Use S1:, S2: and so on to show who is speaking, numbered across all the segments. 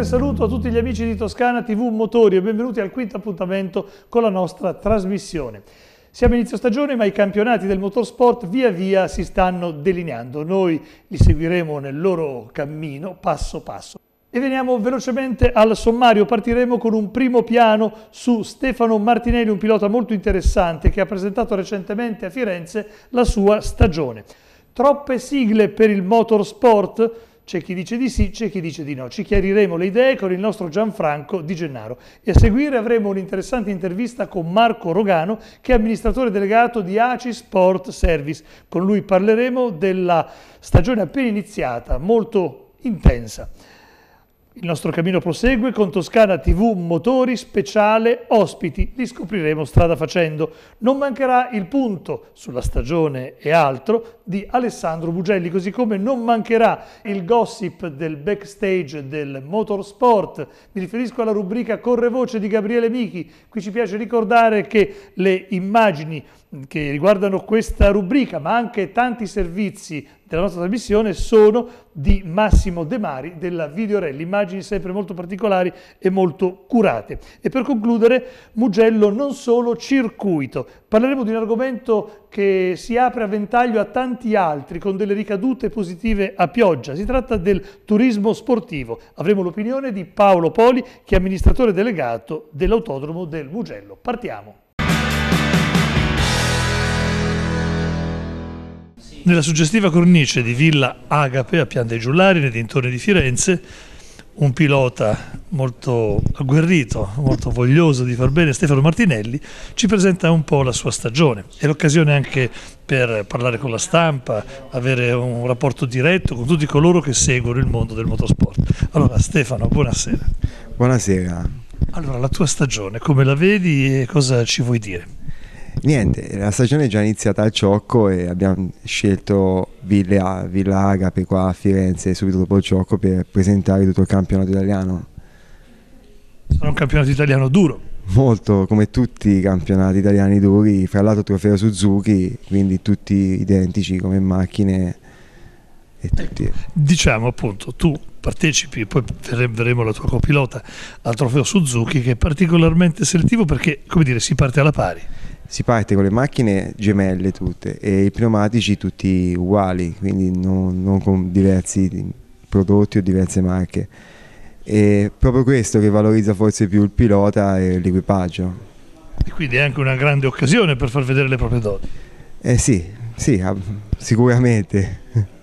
S1: cordiale saluto a tutti gli amici di Toscana TV Motori e benvenuti al quinto appuntamento con la nostra trasmissione. Siamo inizio stagione ma i campionati del motorsport via via si stanno delineando, noi li seguiremo nel loro cammino passo passo. E veniamo velocemente al sommario, partiremo con un primo piano su Stefano Martinelli, un pilota molto interessante che ha presentato recentemente a Firenze la sua stagione. Troppe sigle per il motorsport, c'è chi dice di sì, c'è chi dice di no. Ci chiariremo le idee con il nostro Gianfranco Di Gennaro. E a seguire avremo un'interessante intervista con Marco Rogano, che è amministratore delegato di ACI Sport Service. Con lui parleremo della stagione appena iniziata, molto intensa. Il nostro cammino prosegue con Toscana TV Motori Speciale Ospiti, li scopriremo strada facendo. Non mancherà il punto sulla stagione e altro di Alessandro Bugelli, così come non mancherà il gossip del backstage del motorsport. Mi riferisco alla rubrica Correvoce di Gabriele Michi. Qui ci piace ricordare che le immagini che riguardano questa rubrica, ma anche tanti servizi della nostra trasmissione sono di Massimo De Mari della Videorelli, immagini sempre molto particolari e molto curate. E per concludere, Mugello non solo circuito, parleremo di un argomento che si apre a ventaglio a tanti altri con delle ricadute positive a pioggia, si tratta del turismo sportivo. Avremo l'opinione di Paolo Poli che è amministratore delegato dell'autodromo del Mugello. Partiamo! Nella suggestiva cornice di Villa Agape a Pian dei Giullari, nei dintorni di Firenze, un pilota molto agguerrito, molto voglioso di far bene, Stefano Martinelli, ci presenta un po' la sua stagione. È l'occasione anche per parlare con la stampa, avere un rapporto diretto con tutti coloro che seguono il mondo del motorsport. Allora Stefano, buonasera.
S2: Buonasera.
S1: Allora, la tua stagione, come la vedi e cosa ci vuoi dire?
S2: niente, la stagione è già iniziata al Ciocco e abbiamo scelto Villa, Villa Agape qua a Firenze subito dopo il Ciocco per presentare tutto il campionato italiano. Sarà un
S1: campionato italiano duro.
S2: Molto, come tutti i campionati italiani duri, fra l'altro trofeo Suzuki, quindi tutti identici come macchine. E tutti. Eh,
S1: diciamo appunto, tu partecipi, poi vedremo la tua copilota al trofeo Suzuki che è particolarmente selettivo perché, come dire, si parte alla pari
S2: si parte con le macchine gemelle tutte e i pneumatici tutti uguali, quindi non, non con diversi prodotti o diverse marche. E proprio questo che valorizza forse più il pilota e l'equipaggio.
S1: E quindi è anche una grande occasione per far vedere le proprie doti.
S2: Eh sì, sì, sicuramente.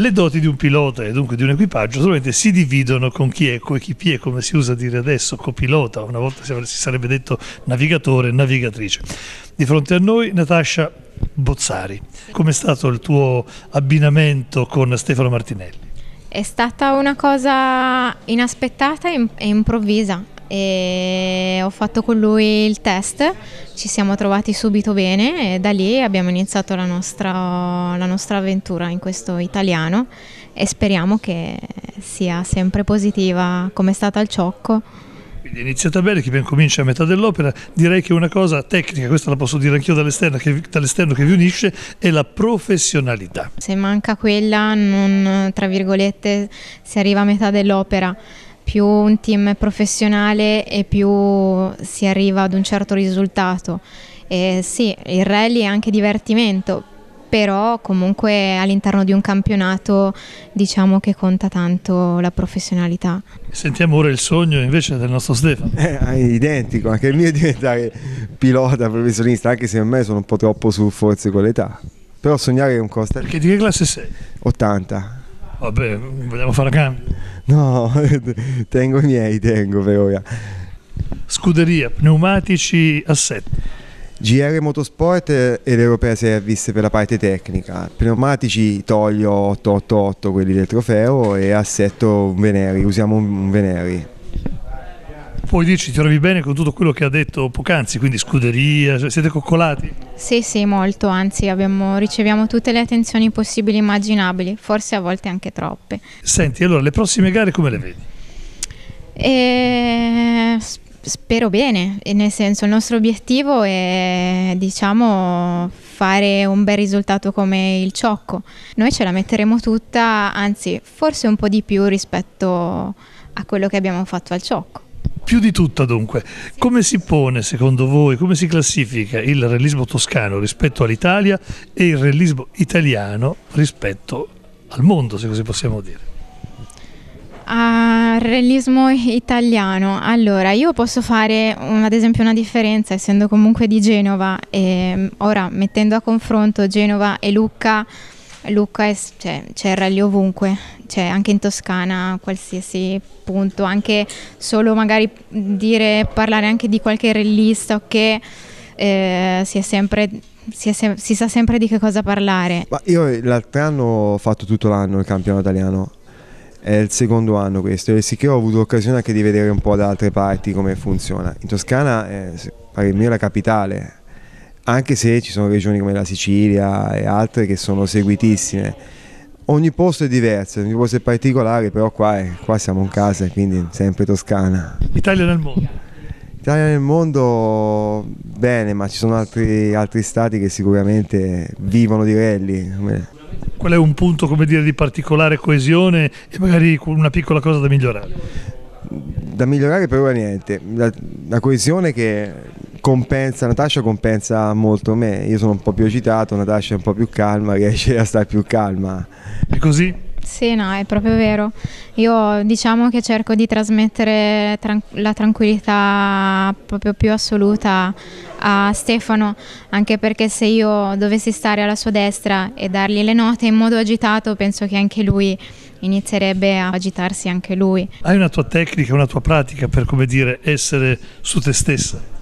S1: Le doti di un pilota e dunque di un equipaggio solamente si dividono con chi è coequipier, come si usa dire adesso, copilota, una volta si sarebbe detto navigatore, navigatrice. Di fronte a noi Natascia Bozzari, com'è stato il tuo abbinamento con Stefano Martinelli?
S3: È stata una cosa inaspettata e improvvisa e ho fatto con lui il test, ci siamo trovati subito bene e da lì abbiamo iniziato la nostra, la nostra avventura in questo italiano e speriamo che sia sempre positiva come è stata al ciocco.
S1: Quindi è iniziata bene, chi ben comincia a metà dell'opera. Direi che una cosa tecnica, questa la posso dire anch'io dall'esterno che, dall'esterno che vi unisce, è la professionalità.
S3: Se manca quella, non, tra virgolette, si arriva a metà dell'opera più un team è professionale e più si arriva ad un certo risultato. E sì, il rally è anche divertimento, però comunque all'interno di un campionato diciamo che conta tanto la professionalità.
S1: Sentiamo ora il sogno invece del nostro Stefano.
S2: Eh, è identico, anche il mio è diventare pilota professionista, anche se a me sono un po' troppo su forze con l'età. Però sognare è un costo. Perché di che classe sei? 80.
S1: Vabbè, vogliamo fare cambio.
S2: No, tengo i miei, tengo per ora. Scuderia, pneumatici, assetti. GR Motorsport ed Europea Service per la parte tecnica, pneumatici Toglio 888 quelli del trofeo e assetto un Veneri, usiamo un Veneri
S1: puoi dirci ti trovi bene con tutto quello che ha detto poc'anzi, quindi scuderia, cioè, siete coccolati?
S3: Sì, sì, molto, anzi abbiamo, riceviamo tutte le attenzioni possibili e immaginabili, forse a volte anche troppe.
S1: Senti, allora le prossime gare come le vedi?
S3: E... Eh, spero bene, nel senso il nostro obiettivo è diciamo fare un bel risultato come il ciocco. Noi ce la metteremo tutta, anzi forse un po' di più rispetto a quello che abbiamo fatto al ciocco.
S1: Più di tutta dunque, come si pone secondo voi, come si classifica il realismo toscano rispetto all'Italia e il realismo italiano rispetto al mondo, se così possiamo dire?
S3: Uh, realismo italiano. Allora, io posso fare un, ad esempio una differenza, essendo comunque di Genova, e ehm, ora mettendo a confronto Genova e Lucca Lucca è, cioè, c'è il rally ovunque, cioè, anche in Toscana, qualsiasi punto, anche solo magari dire, parlare anche di qualche rallista che eh, si è sempre si, sem- si, sa sempre di che cosa parlare. Ma
S2: io l'altro anno ho fatto tutto l'anno il campionato italiano, è il secondo anno questo, e sicché ho avuto l'occasione anche di vedere un po' da altre parti come funziona. In Toscana, eh, pare mio, è la capitale, anche se ci sono regioni come la Sicilia e altre che sono seguitissime. Ogni posto è diverso, ogni posto è particolare, però qua, è, qua siamo in casa, quindi sempre Toscana. Italia nel mondo. Italia nel mondo bene, ma ci sono altri, altri stati che sicuramente vivono di rally.
S1: Qual è un punto dire, di particolare coesione e magari una piccola cosa da migliorare?
S2: Da migliorare per ora niente, la, la coesione che compensa, Natascia compensa molto me, io sono un po' più agitato, Natascia è un po' più calma, riesce a stare più calma. È così?
S3: Sì, no, è proprio vero. Io diciamo che cerco di trasmettere tran- la tranquillità proprio più assoluta a Stefano, anche perché se io dovessi stare alla sua destra e dargli le note in modo agitato, penso che anche lui inizierebbe a agitarsi anche lui.
S1: Hai una tua tecnica, una tua pratica per come dire essere su te stessa?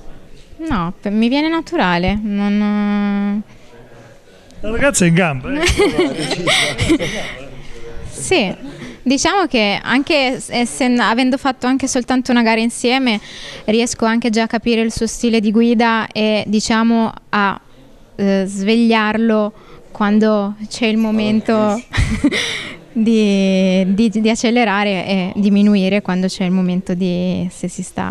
S3: No, mi viene naturale. Non... La ragazza è in gamba. Eh? sì, diciamo che anche essendo, eh, avendo fatto anche soltanto una gara insieme, riesco anche già a capire il suo stile di guida e diciamo a eh, svegliarlo quando c'è il momento di, di, di accelerare e diminuire quando c'è il momento di se si sta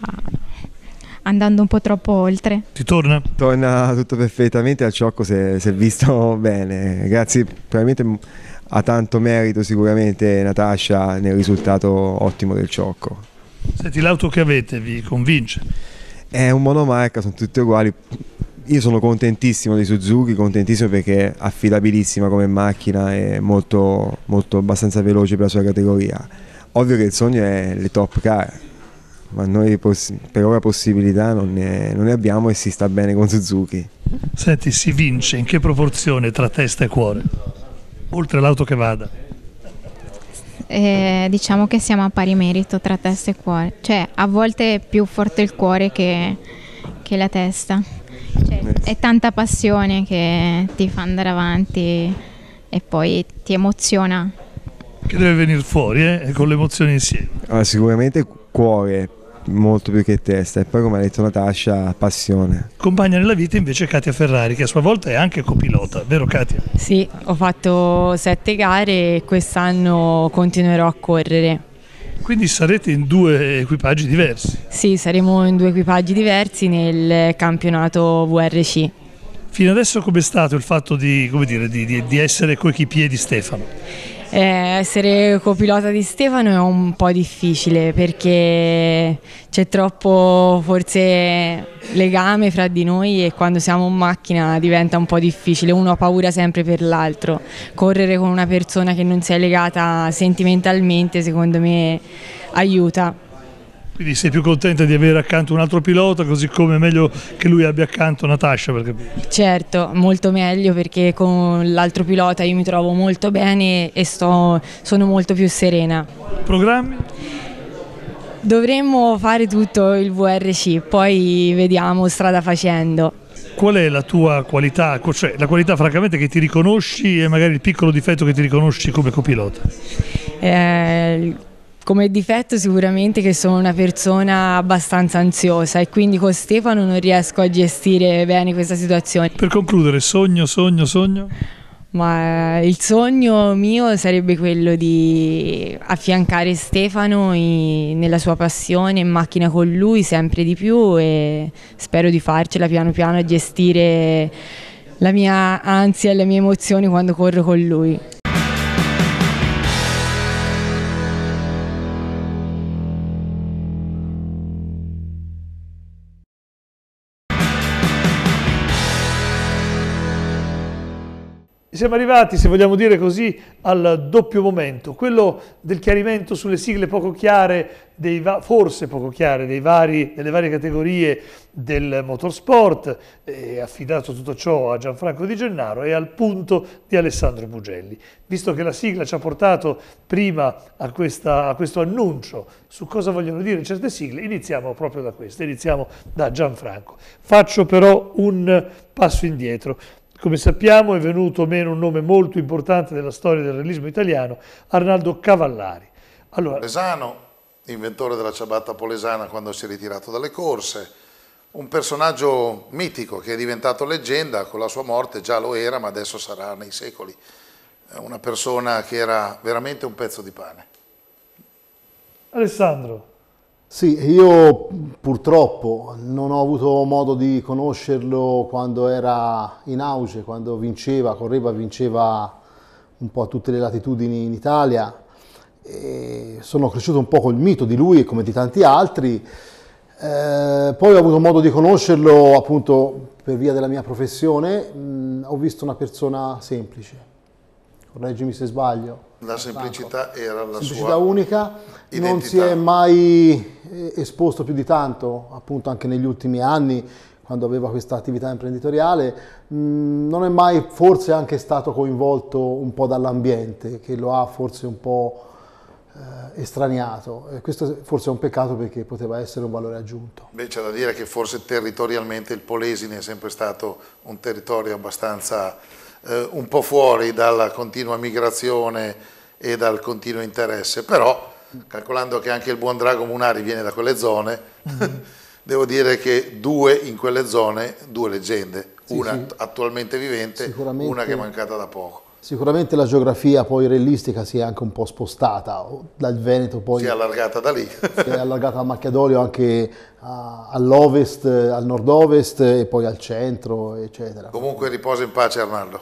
S3: andando un po' troppo oltre.
S2: Ti torna? Torna tutto perfettamente al ciocco se, se visto bene. Grazie, probabilmente ha tanto merito sicuramente Natascia nel risultato ottimo del ciocco.
S1: Senti, l'auto che avete vi
S2: convince? È un monomarca, sono tutte uguali. Io sono contentissimo di Suzuki, contentissimo perché è affidabilissima come macchina e molto, molto abbastanza veloce per la sua categoria. Ovvio che il sogno è le top car, ma noi per ora possibilità non ne, non ne, abbiamo e si sta bene con Suzuki.
S1: Senti, si vince in che proporzione tra testa e cuore? Oltre l'auto che vada.
S3: Eh, diciamo che siamo a pari merito tra testa e cuore, cioè a volte è più forte il cuore che, che la testa, cioè, è tanta passione che ti fa andare avanti e poi ti emoziona.
S2: Che
S1: deve venire fuori eh? con le emozioni insieme.
S2: Ah, sicuramente cuore molto più che testa e poi come ha detto Natascia passione
S1: compagna nella vita invece Katia Ferrari che a sua volta è anche copilota vero Katia?
S4: Sì ho fatto sette gare e quest'anno continuerò a correre
S1: quindi sarete in due equipaggi diversi?
S4: Sì, saremo in due equipaggi diversi nel campionato VRC. Fino adesso com'è
S1: stato il fatto di, dire, di, di, di essere coi piedi Stefano?
S4: Eh, essere copilota di Stefano è un po' difficile perché c'è troppo forse legame fra di noi e quando siamo in macchina diventa un po' difficile, uno ha paura sempre per l'altro. Correre con una persona che non si è legata sentimentalmente secondo me aiuta.
S1: Quindi sei più contenta di avere accanto un altro pilota, così come è meglio che lui abbia accanto Natascia? Per
S4: Certo, molto meglio perché con l'altro pilota io mi trovo molto bene e sto, sono molto più serena. Programmi? Dovremmo fare tutto il VRC, poi vediamo strada facendo.
S1: Qual è la tua qualità, cioè la qualità francamente che ti riconosci e magari il piccolo difetto che ti riconosci come copilota?
S4: Eh, come difetto sicuramente che sono una persona abbastanza ansiosa e quindi con Stefano non riesco a gestire bene questa situazione. Per concludere, sogno, sogno, sogno? Ma eh, il sogno mio sarebbe quello di affiancare Stefano in, nella sua passione in macchina con lui sempre di più e spero di farcela piano piano a gestire la mia ansia e le mie emozioni quando corro con lui.
S1: siamo arrivati, se vogliamo dire così, al doppio momento, quello del chiarimento sulle sigle poco chiare, forse poco chiare, vari, delle varie categorie del motorsport, eh, affidato tutto ciò a Gianfranco Di Gennaro e al punto di Alessandro Bugelli. Visto che la sigla ci ha portato prima a, questa, a questo annuncio su cosa vogliono dire certe sigle, iniziamo proprio da questo, iniziamo da Gianfranco. Faccio però un passo indietro. Come sappiamo è venuto meno un nome molto importante della storia del realismo italiano, Arnaldo Cavallari.
S5: Allora, Polesano, inventore della ciabatta polesana quando si è ritirato dalle corse, un personaggio mitico che è diventato leggenda con la sua morte, già lo era ma adesso sarà nei secoli, eh, una persona che era veramente un pezzo di
S6: pane. Alessandro, sì, io purtroppo non ho avuto modo di conoscerlo quando era in auge, quando vinceva, correva, vinceva un po' a tutte le latitudini in Italia. E sono cresciuto un po' col mito di lui e come di tanti altri. Eh, poi ho avuto modo di conoscerlo appunto per via della mia professione, mh, mm, ho visto una persona semplice, correggimi se sbaglio.
S5: La semplicità Franco. era
S6: la semplicità sua unica, identità. non si è mai eh, esposto più di tanto, appunto anche negli ultimi anni, quando aveva questa attività imprenditoriale, mm, non è mai forse anche stato coinvolto un po' dall'ambiente, che lo ha forse un po' eh, estraniato. questo forse è un peccato perché poteva essere un valore aggiunto.
S5: Beh, c'è da dire che forse territorialmente il Polesine è sempre stato un territorio abbastanza eh, un po' fuori dalla continua migrazione e dal continuo interesse, però calcolando che anche il buon Drago Munari viene da quelle zone, mm-hmm. devo dire che due in quelle zone, due leggende, sì, una sì. attualmente vivente, una che è mancata da poco.
S6: Sicuramente la geografia poi realistica si è anche un po' spostata dal Veneto poi... Si è allargata
S5: da lì. si è
S6: allargata a Macchiadorio anche all'ovest, al nord-ovest e poi al centro, eccetera.
S5: Comunque riposa in pace Arnaldo.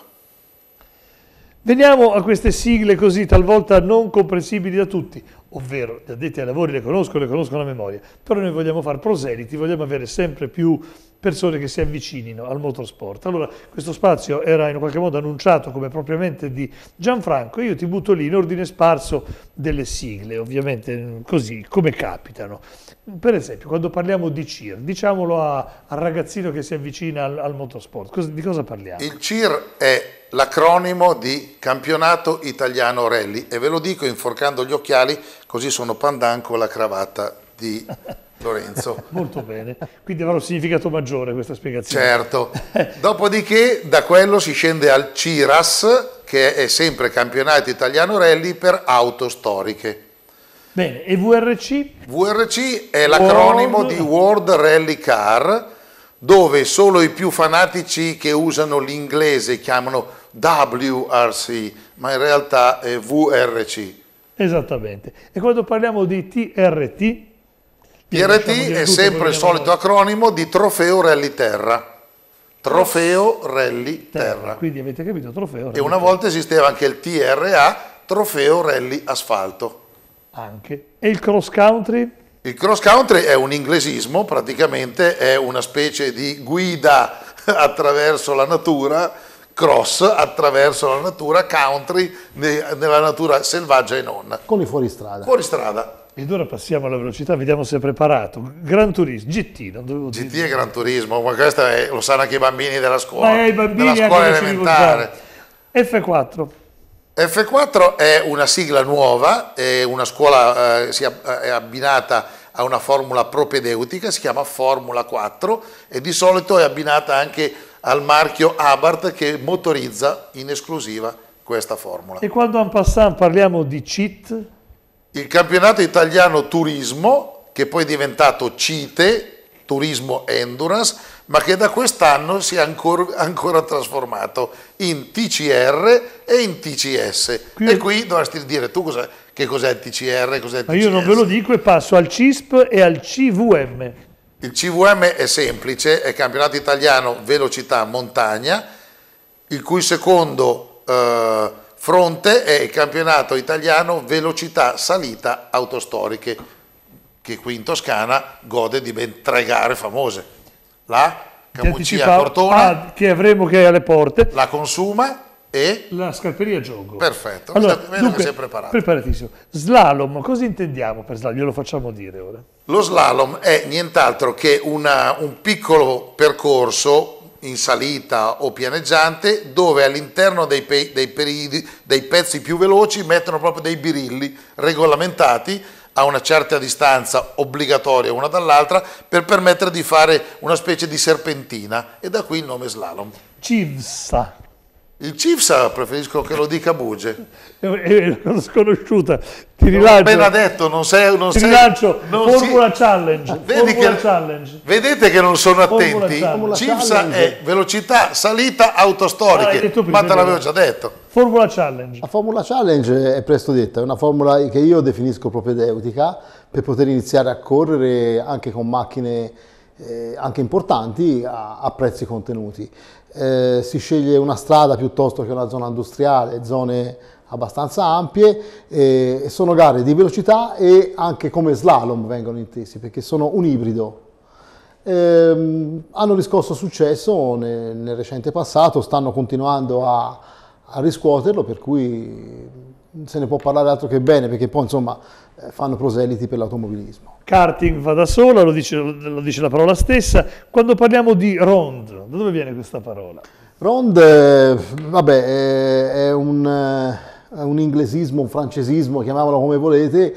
S6: Veniamo a queste sigle così talvolta non
S1: comprensibili da tutti ovvero gli addetti ai lavori le conoscono, le conoscono a memoria, però noi vogliamo fare proseliti, vogliamo avere sempre più persone che si avvicinino al motorsport. Allora questo spazio era in qualche modo annunciato come propriamente di Gianfranco e io ti butto lì in ordine sparso delle sigle, ovviamente così come capitano. Per esempio quando parliamo di CIR, diciamolo a, al ragazzino che si avvicina al, al motorsport, cosa, di cosa parliamo? Il
S5: CIR è l'acronimo di Campionato Italiano Rally e ve lo dico inforcando gli occhiali così sono pandan con la cravatta di Lorenzo.
S1: Molto bene, quindi avrà un significato maggiore questa spiegazione.
S5: Certo, dopodiché da quello si scende al CIRAS, che è sempre campionato italiano rally per auto storiche. Bene, e VRC? VRC è l'acronimo World... di World Rally Car, dove solo i più fanatici che usano l'inglese chiamano WRC, ma in realtà è VRC.
S1: Esattamente. E quando parliamo di TRT...
S5: TRT è sempre il solito acronimo di Trofeo Rally Terra. Trofeo Rally Terra. Terra.
S1: Quindi avete capito, Trofeo Rally E una
S5: volta esisteva anche il TRA, Trofeo Rally Asfalto. Anche.
S1: E il cross country?
S5: Il cross country è un inglesismo, praticamente è una specie di guida attraverso la natura cross attraverso la natura country nella natura selvaggia e non. Con
S1: i fuoristrada.
S5: Fuoristrada.
S1: Ed ora passiamo alla velocità, vediamo se è preparato. Gran Turismo, GT,
S5: non dovevo GT è Gran Turismo, ma questo è, lo sanno anche i bambini della scuola, ma i bambini della scuola elementare.
S1: F4.
S5: F4 è una sigla nuova, è una scuola eh, è abbinata a una formula propedeutica, si chiama Formula 4 e di solito è abbinata anche al marchio Abarth che motorizza in esclusiva questa formula. E
S1: quando en passant parliamo di CIT?
S5: Il campionato italiano turismo, che poi è diventato CITE, turismo endurance, ma che da quest'anno si è ancora, ancora, trasformato in TCR e in TCS. Qui... E qui dovresti dire tu cosa, che cos'è il TCR, cos'è il TCS. Ma io non ve lo
S1: dico e passo al CISP e al CVM.
S5: Il CVM è semplice, è campionato italiano velocità montagna, il cui secondo eh, fronte è il campionato italiano velocità salita autostoriche, che qui in Toscana gode di ben tre gare famose. La Camucia
S1: Cortona, che avremo che è alle porte, la Consuma e? La
S5: scarperia gioco. Perfetto, allora, vedo dunque, che sei preparato.
S1: Preparatissimo. Slalom, cosa intendiamo per slalom? Glielo facciamo dire ora.
S5: Lo slalom è nient'altro che una, un piccolo percorso in salita o pianeggiante dove all'interno dei, pe, dei, periodi, dei pezzi più veloci mettono proprio dei birilli regolamentati a una certa distanza obbligatoria una dall'altra per permettere di fare una specie di serpentina e da qui il nome slalom.
S1: Civsa.
S5: Il Cifsa preferisco che lo dica Buge.
S1: È una sconosciuta. Ti
S5: rilancio. Appena detto, non sei... Non ti sei, rilancio, non formula,
S1: si... challenge, ah, formula che,
S5: challenge. Vedete che non sono attenti. Cifsa è eh, velocità, salita, autostoriche. Ah, ma te l'avevo già detto.
S6: Formula challenge. La formula challenge è presto detta, è una formula che io definisco propedeutica per poter iniziare a correre anche con macchine eh, anche importanti a, a prezzi contenuti. Eh, si sceglie una strada piuttosto che una zona industriale, zone abbastanza ampie, eh, sono gare di velocità e anche come slalom vengono intesi perché sono un ibrido. Ehm, hanno riscosso successo nel, nel, recente passato, stanno continuando a, a riscuoterlo, per cui se ne può parlare altro che bene, perché poi insomma eh, fanno proseliti per l'automobilismo.
S1: Karting va da sola, lo dice, lo dice la
S6: parola stessa. Quando parliamo di ROND,
S1: da dove viene questa parola?
S6: ROND, eh, vabbè, è, è, un, eh, è, un, inglesismo, un francesismo, chiamiamolo come volete,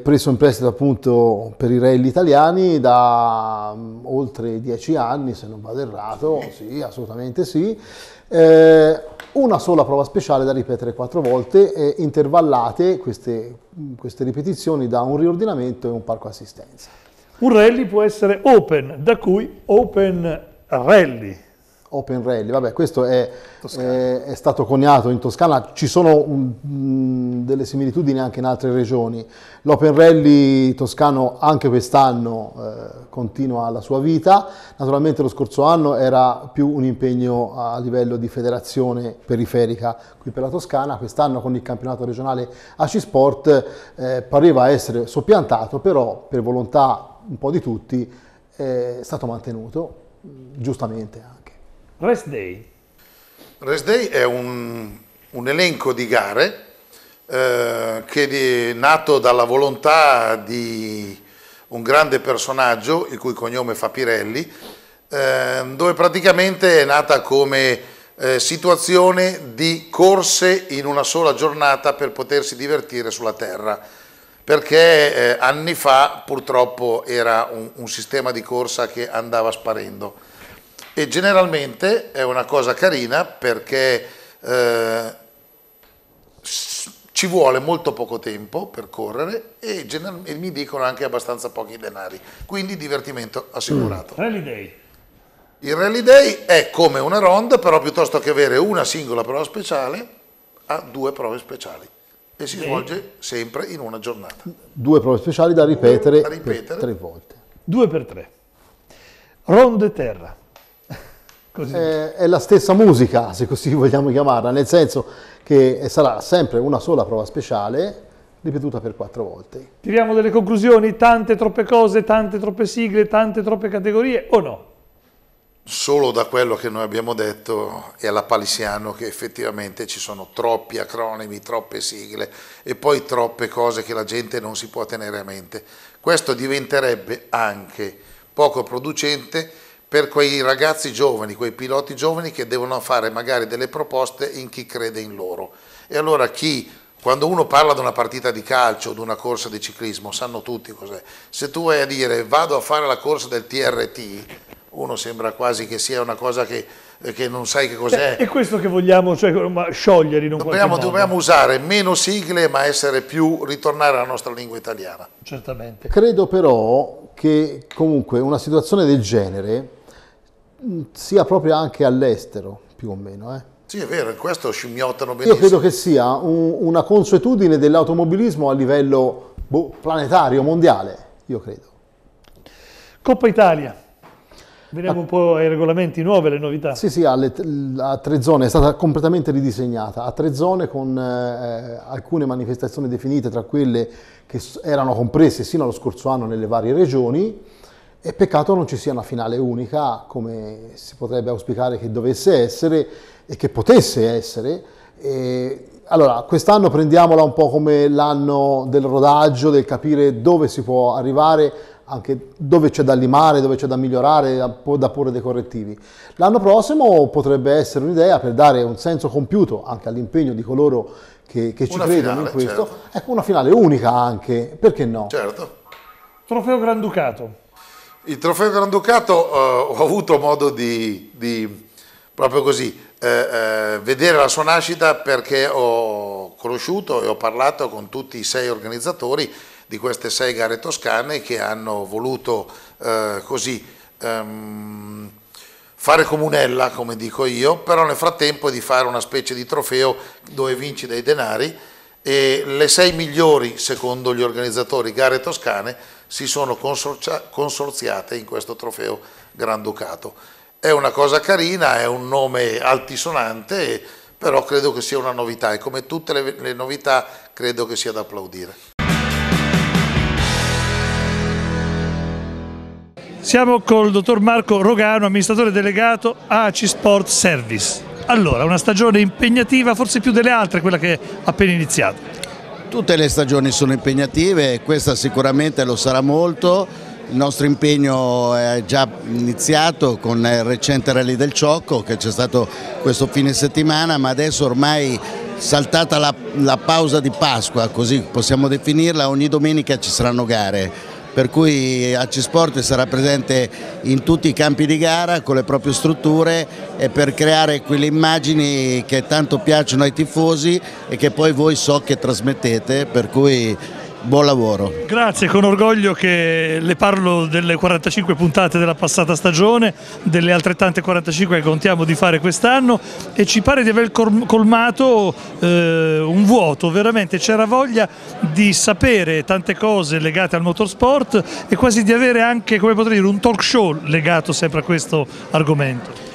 S6: preso in prestito appunto per i rally italiani da mm, oltre dieci anni, se non vado errato, sì, assolutamente sì. Eh, una sola prova speciale da ripetere quattro volte, eh, intervallate queste, queste ripetizioni da un riordinamento e un parco assistenza. Un rally può essere open, da cui open rally. Open Rally, vabbè, questo è, è, è, stato coniato in Toscana, ci sono un, mm, delle similitudini anche in altre regioni. L'Open Rally toscano anche quest'anno eh, continua la sua vita, naturalmente lo scorso anno era più un impegno a livello di federazione periferica qui per la Toscana, quest'anno con il campionato regionale AC Sport eh, pareva essere soppiantato, però per volontà un po' di tutti eh, è stato mantenuto, giustamente anche. Rest Day.
S5: Rest Day è un, un elenco di gare eh, che è nato dalla volontà di un grande personaggio, il cui cognome fa Pirelli, eh, dove praticamente è nata come eh, situazione di corse in una sola giornata per potersi divertire sulla terra perché eh, anni fa purtroppo era un, un, sistema di corsa che andava sparendo e generalmente è una cosa carina perché eh, ci vuole molto poco tempo per correre e, e, mi dicono anche abbastanza pochi denari, quindi divertimento assicurato. Mm. Rally Day. Il Rally Day è come una ronda, però piuttosto che avere una singola prova speciale, ha due prove speciali e si Day. svolge sempre in una giornata.
S6: Due prove speciali da ripetere, da ripetere. tre volte. Due per tre. Ronde terra. Eh, è la stessa musica, se così vogliamo chiamarla, nel senso che sarà sempre una sola prova speciale ripetuta per quattro volte.
S1: Tiriamo delle conclusioni, tante troppe cose, tante troppe sigle, tante troppe categorie o no?
S5: Solo da quello che noi abbiamo detto e alla Palisiano che effettivamente ci sono troppi acronimi, troppe sigle e poi troppe cose che la gente non si può tenere a mente. Questo diventerebbe anche poco producente per quei ragazzi giovani, quei piloti giovani che devono fare magari delle proposte in chi crede in loro. E allora chi, quando uno parla di una partita di calcio, di una corsa di ciclismo, sanno tutti cos'è. Se tu vai a dire vado a fare la corsa del TRT, uno sembra quasi che sia una cosa che, che non sai che cos'è. È
S6: questo che vogliamo cioè, sciogliere in un
S5: dobbiamo, dobbiamo usare meno sigle ma essere più, ritornare alla nostra lingua italiana. Certamente.
S6: Credo però che comunque una situazione del genere sia proprio anche all'estero, più o meno. Eh.
S5: Sì, è vero, in questo scimmiottano benissimo. Io
S6: credo che sia un, una consuetudine dell'automobilismo a livello boh, planetario, mondiale, io credo. Coppa Italia. Vediamo ah. un po' ai regolamenti nuovi, le novità. Sì, sì, alle, a tre zone, è stata completamente ridisegnata, a tre zone con eh, alcune manifestazioni definite, tra quelle che erano comprese sino allo scorso anno nelle varie regioni, è peccato non ci sia una finale unica come si potrebbe auspicare che dovesse essere e che potesse essere. E allora, quest'anno prendiamola un po' come l'anno del rodaggio, del capire dove si può arrivare, anche dove c'è da limare, dove c'è da migliorare, da porre dei correttivi. L'anno prossimo potrebbe essere un'idea per dare un senso compiuto anche all'impegno di coloro che, che ci una credono finale, in questo. Certo. Ecco, una finale unica anche, perché no? Certo. Trofeo Granducato. Il trofeo
S5: Granducato eh, ho avuto modo di, di proprio così, eh, eh, vedere la sua nascita perché ho conosciuto e ho parlato con tutti i sei organizzatori di queste sei gare toscane che hanno voluto eh, così ehm, fare comunella, come dico io, però nel frattempo di fare una specie di trofeo dove vinci dei denari e le sei migliori, secondo gli organizzatori, gare toscane si sono consorziate in questo trofeo Granducato. È una cosa carina, è un nome altisonante, però credo che sia una novità e come tutte le, le novità credo che sia da applaudire.
S1: Siamo col dottor Marco Rogano, amministratore delegato a ACI Sport Service. Allora, una stagione impegnativa, forse più delle altre, quella che è appena iniziata.
S7: Tutte le stagioni sono impegnative e questa sicuramente lo sarà molto. Il nostro impegno è già iniziato con il recente rally del Ciocco che c'è stato questo fine settimana ma adesso ormai saltata la, la pausa di Pasqua, così possiamo definirla, ogni domenica ci saranno gare per cui AC Sport sarà presente in tutti i campi di gara con le proprie strutture e per creare quelle immagini che tanto piacciono ai tifosi e che poi voi so che trasmettete, per cui buon lavoro.
S1: Grazie, con orgoglio che le parlo delle 45 puntate della passata stagione, delle altrettante 45 che contiamo di fare quest'anno e ci pare di aver colmato eh, un vuoto, veramente c'era voglia di sapere tante cose legate al motorsport e quasi di avere anche, come potrei dire, un talk show legato sempre a questo argomento.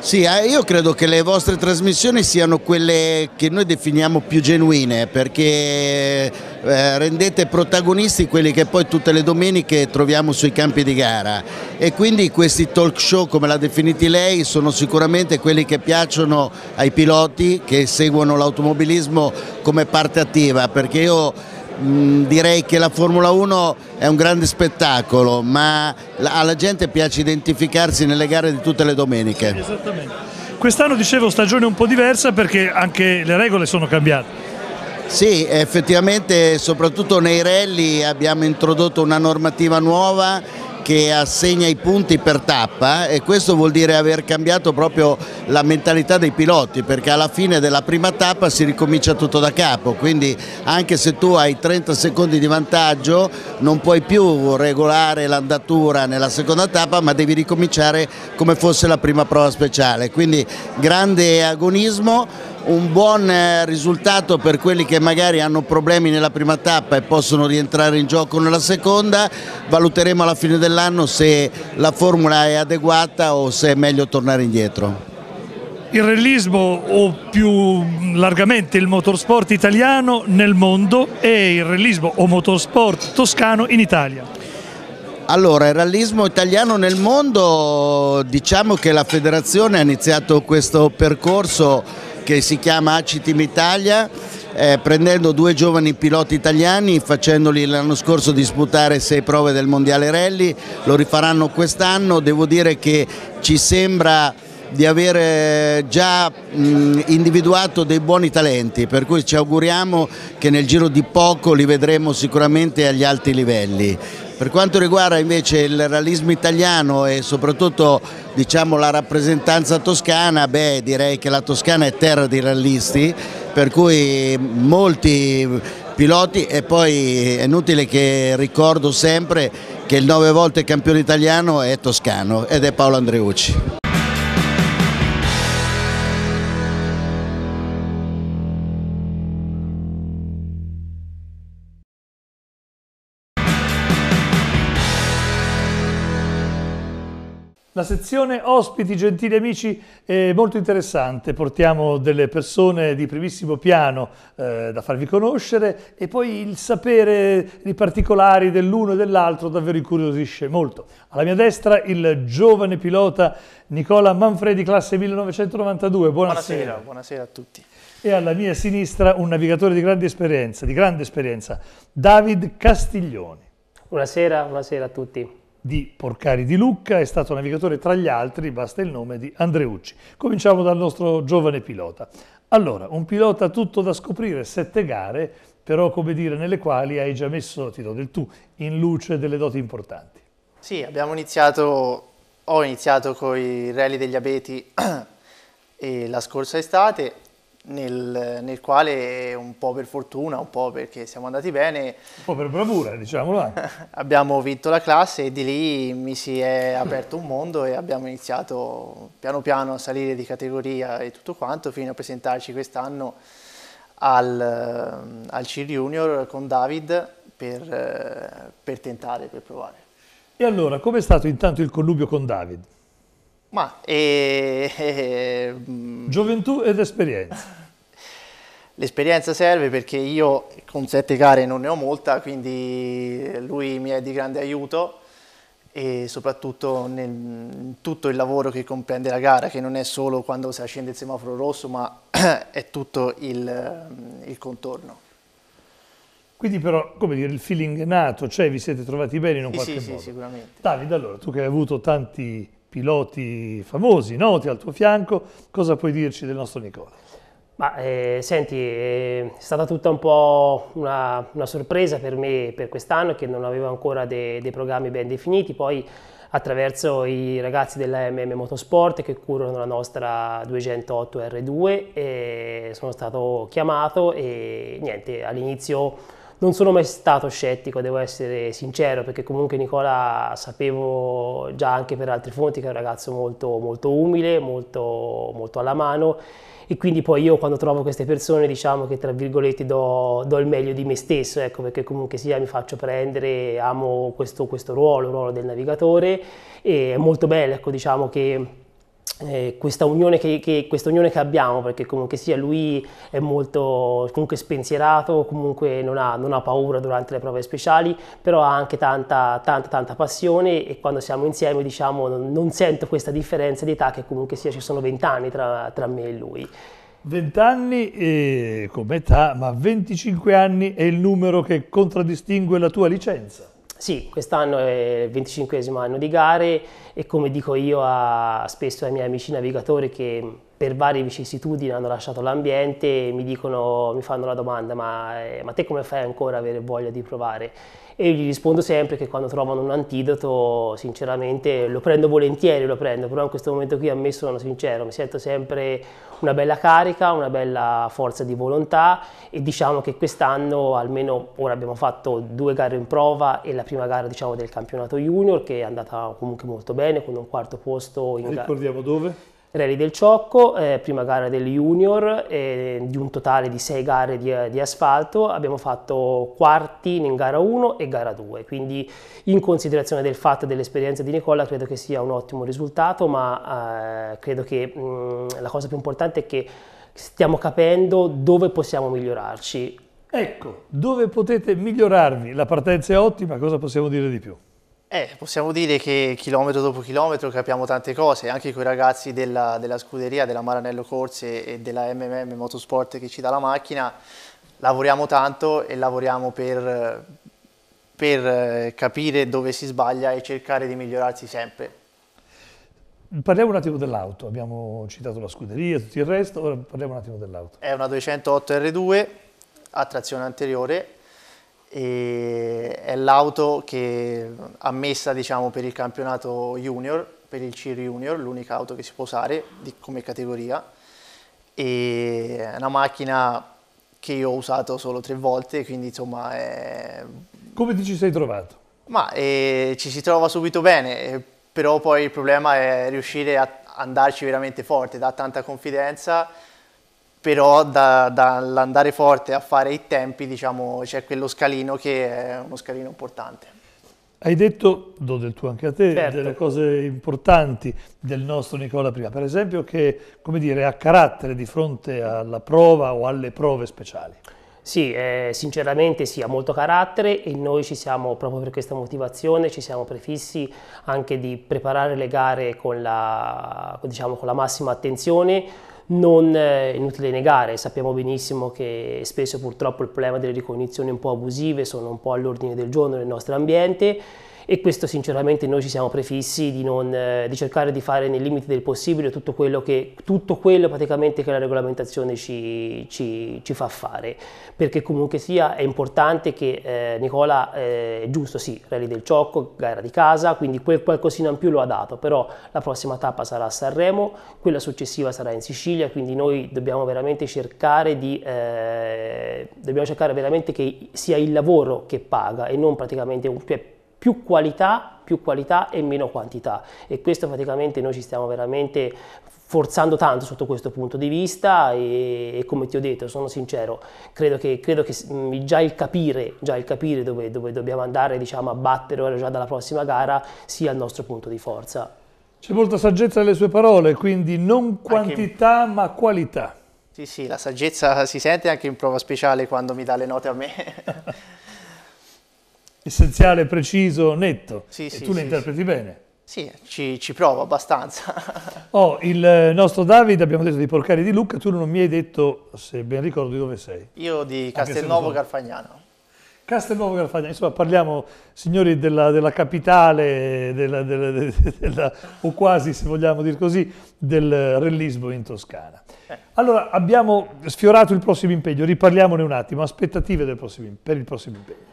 S7: Sì, eh, io credo che le vostre trasmissioni siano quelle che noi definiamo più genuine perché eh, rendete protagonisti quelli che poi tutte le domeniche troviamo sui campi di gara e quindi questi talk show come l'ha definiti lei sono sicuramente quelli che piacciono ai piloti che seguono l'automobilismo come parte attiva perché io mm, direi che la Formula 1 è un grande spettacolo ma alla gente piace identificarsi nelle gare di tutte le domeniche.
S8: Esattamente.
S7: Quest'anno dicevo stagione
S1: un po' diversa perché anche le regole sono cambiate
S7: sì, effettivamente soprattutto nei rally abbiamo introdotto una normativa nuova che assegna i punti per tappa e questo vuol dire aver cambiato proprio la mentalità dei piloti perché alla fine della prima tappa si ricomincia tutto da capo quindi anche se tu hai 30 secondi di vantaggio non puoi più regolare l'andatura nella seconda tappa ma devi ricominciare come fosse la prima prova speciale quindi grande agonismo un buon eh, risultato per quelli che magari hanno problemi nella prima tappa e possono rientrare in gioco nella seconda, valuteremo alla fine dell'anno se la formula è adeguata o se è meglio tornare indietro.
S1: Il realismo o più largamente il motorsport italiano nel mondo e il realismo o motorsport toscano in Italia.
S7: Allora, il rallismo italiano nel mondo, diciamo che la federazione ha iniziato questo percorso che si chiama Acitim Italia eh, prendendo due giovani piloti italiani, facendoli l'anno scorso disputare sei prove del Mondiale Rally, lo rifaranno quest'anno, devo dire che ci sembra di aver già mh, individuato dei buoni talenti, per cui ci auguriamo che nel giro di poco li vedremo sicuramente agli alti livelli. Per quanto riguarda invece il realismo italiano e soprattutto diciamo, la rappresentanza toscana, beh, direi che la Toscana è terra di rallisti, per cui molti piloti e poi è inutile che ricordo sempre che il nove volte campione italiano è toscano ed è Paolo Andreucci.
S1: La sezione ospiti, gentili amici, è molto interessante. Portiamo delle persone di primissimo piano eh, da farvi conoscere e poi il sapere di particolari dell'uno e dell'altro davvero incuriosisce molto. Alla mia destra il giovane pilota Nicola Manfredi, classe 1992. Buonasera. Buonasera,
S9: buonasera a tutti.
S1: E alla mia sinistra un navigatore di grande esperienza, di grande esperienza David Castiglioni. Buonasera, buonasera a tutti di Porcari di Lucca, è stato navigatore tra gli altri, basta il nome, di Andreucci. Cominciamo dal nostro giovane pilota. Allora, un pilota tutto da scoprire, sette gare, però come dire, nelle quali hai già messo, ti do del tu, in luce delle doti importanti.
S9: Sì, abbiamo iniziato, ho iniziato con i rally degli abeti la scorsa estate, nel, nel, quale un po' per fortuna, un po' perché siamo andati bene.
S1: Un po' per bravura, diciamolo.
S9: abbiamo vinto la classe e di lì mi si è aperto un mondo e abbiamo iniziato piano piano a salire di categoria e tutto quanto fino a presentarci quest'anno al, al C Junior con David per, per tentare, per provare.
S1: E allora, com'è stato intanto il connubio con David?
S9: Ma, eh, eh, eh mm. Gioventù ed esperienza. L'esperienza serve perché io con sette gare non ne ho molta, quindi lui mi è di grande aiuto e soprattutto nel, in tutto il lavoro che comprende la gara, che non è solo quando si accende il semaforo rosso, ma è tutto il, mm, il contorno.
S1: Quindi però, come dire, il feeling è nato, cioè vi siete trovati bene in un sì, qualche sì, modo. Sì,
S9: sicuramente. Davide, allora,
S1: tu che hai avuto tanti piloti famosi, noti al tuo fianco, cosa puoi dirci del nostro Nicola?
S10: Ma eh, senti, eh, è stata tutta un po' una, una sorpresa per me per quest'anno che non avevo ancora dei, dei programmi ben definiti, poi attraverso i ragazzi della MM Motorsport che curano la nostra 208 R2 eh, sono stato chiamato e niente all'inizio non sono mai stato scettico, devo essere sincero, perché comunque Nicola sapevo già anche per altre fonti che è un ragazzo molto, molto umile, molto, molto alla mano e quindi poi io quando trovo queste persone diciamo che tra virgolette do, do il meglio di me stesso, ecco, perché comunque sia mi faccio prendere, amo questo, questo ruolo, il ruolo del navigatore e è molto bello, ecco, diciamo che eh, questa, unione che, che, questa, unione che, abbiamo, perché comunque sia lui è molto comunque spensierato, comunque non ha, non ha paura durante le prove speciali, però ha anche tanta, tanta, tanta passione e quando siamo insieme diciamo non sento questa differenza di età che comunque sia ci sono vent'anni tra, tra me e lui. 20
S1: anni eh, come età, ma 25 anni è il numero che contraddistingue la tua licenza.
S10: Sì, quest'anno è il 25 anno di gare e come dico io a, spesso ai miei amici navigatori che per varie vicissitudini hanno lasciato l'ambiente e mi, dicono, mi fanno la domanda ma, eh, ma, te come fai ancora a avere voglia di provare? E io gli rispondo sempre che quando trovano un antidoto sinceramente lo prendo volentieri, lo prendo, però in questo momento qui a me sono sincero, mi sento sempre una bella carica, una bella forza di volontà e diciamo che quest'anno almeno ora abbiamo fatto due gare in prova e la prima gara diciamo, del campionato junior che è andata comunque molto bene con un quarto posto. In gara. Ricordiamo dove? Rally del Ciocco, eh, prima gara del Junior, eh, di un totale di sei gare di, di, asfalto, abbiamo fatto quarti in gara 1 e gara 2, quindi in considerazione del fatto dell'esperienza di Nicola credo che sia un ottimo risultato, ma eh, credo che mh, mm, la cosa più importante è che stiamo capendo dove possiamo migliorarci.
S1: Ecco, dove potete migliorarvi? La partenza è ottima, cosa possiamo dire di più?
S9: Eh, possiamo dire che chilometro dopo chilometro capiamo tante cose, anche con i ragazzi della, della, scuderia, della Maranello Corse e della MMM Motorsport che ci dà la macchina, lavoriamo tanto e lavoriamo per, per eh, capire dove si sbaglia e cercare di migliorarsi sempre.
S1: Parliamo un attimo dell'auto, abbiamo citato la scuderia e tutto il resto, ora parliamo un attimo dell'auto.
S9: È una 208 R2 a trazione anteriore, e è l'auto che ammessa diciamo, per il campionato junior, per il CIR junior, l'unica auto che si può usare di, come categoria. E è una macchina che io ho usato solo tre volte, quindi insomma... È... Come ti ci sei trovato? Ma eh, ci si trova subito bene, però poi il problema è riuscire a andarci veramente forte, dà tanta confidenza però da, dall'andare forte a fare i tempi diciamo, c'è quello scalino che è uno scalino importante.
S1: Hai detto, do del tuo anche a te, certo. delle cose importanti del nostro Nicola prima, per esempio che dire, ha carattere di
S10: fronte alla prova o alle prove speciali. Sì, eh, sinceramente sì, ha molto carattere e noi ci siamo, proprio per questa motivazione, ci siamo prefissi anche di preparare le gare con la, diciamo, con la massima attenzione, non è inutile negare, sappiamo benissimo che spesso purtroppo il problema delle ricognizioni un po' abusive sono un po' all'ordine del giorno nel nostro ambiente e questo sinceramente noi ci siamo prefissi di, non, eh, di cercare di fare nei limiti del possibile tutto quello che, tutto quello che la regolamentazione ci, ci, ci, fa fare, perché comunque sia è importante che eh, Nicola, eh, giusto sì, rally del Ciocco, gara di casa, quindi quel qualcosina in più lo ha dato, però la prossima tappa sarà a Sanremo, quella successiva sarà in Sicilia, quindi noi dobbiamo veramente cercare di... Eh, dobbiamo cercare veramente che sia il lavoro che paga e non praticamente un, cioè, più qualità, più qualità e meno quantità e questo praticamente noi ci stiamo veramente forzando tanto sotto questo punto di vista e, e come ti ho detto sono sincero credo che, credo che mh, già il capire, già il capire dove, dove, dobbiamo andare diciamo a battere già dalla prossima gara sia il nostro punto di forza
S1: c'è molta saggezza nelle sue parole quindi non quantità anche... ma qualità
S9: sì sì la saggezza si sente anche in prova speciale quando mi dà le note a me
S1: essenziale, preciso, netto. Sì, e sì, tu sì, lo interpreti bene.
S9: Sì, ci, ci, provo abbastanza.
S1: oh, il eh, nostro Davide, abbiamo detto di Porcari di Lucca, tu non mi hai detto, se ben ricordo, di dove sei.
S9: Io di Castelnuovo Garfagnano.
S1: Castelnuovo Carfagna, insomma parliamo signori della, della capitale, della, della, o quasi se vogliamo dire così, del rellismo in Toscana. Eh. Allora abbiamo sfiorato il prossimo impegno, riparliamone un attimo, aspettative prossimo, per il prossimo impegno.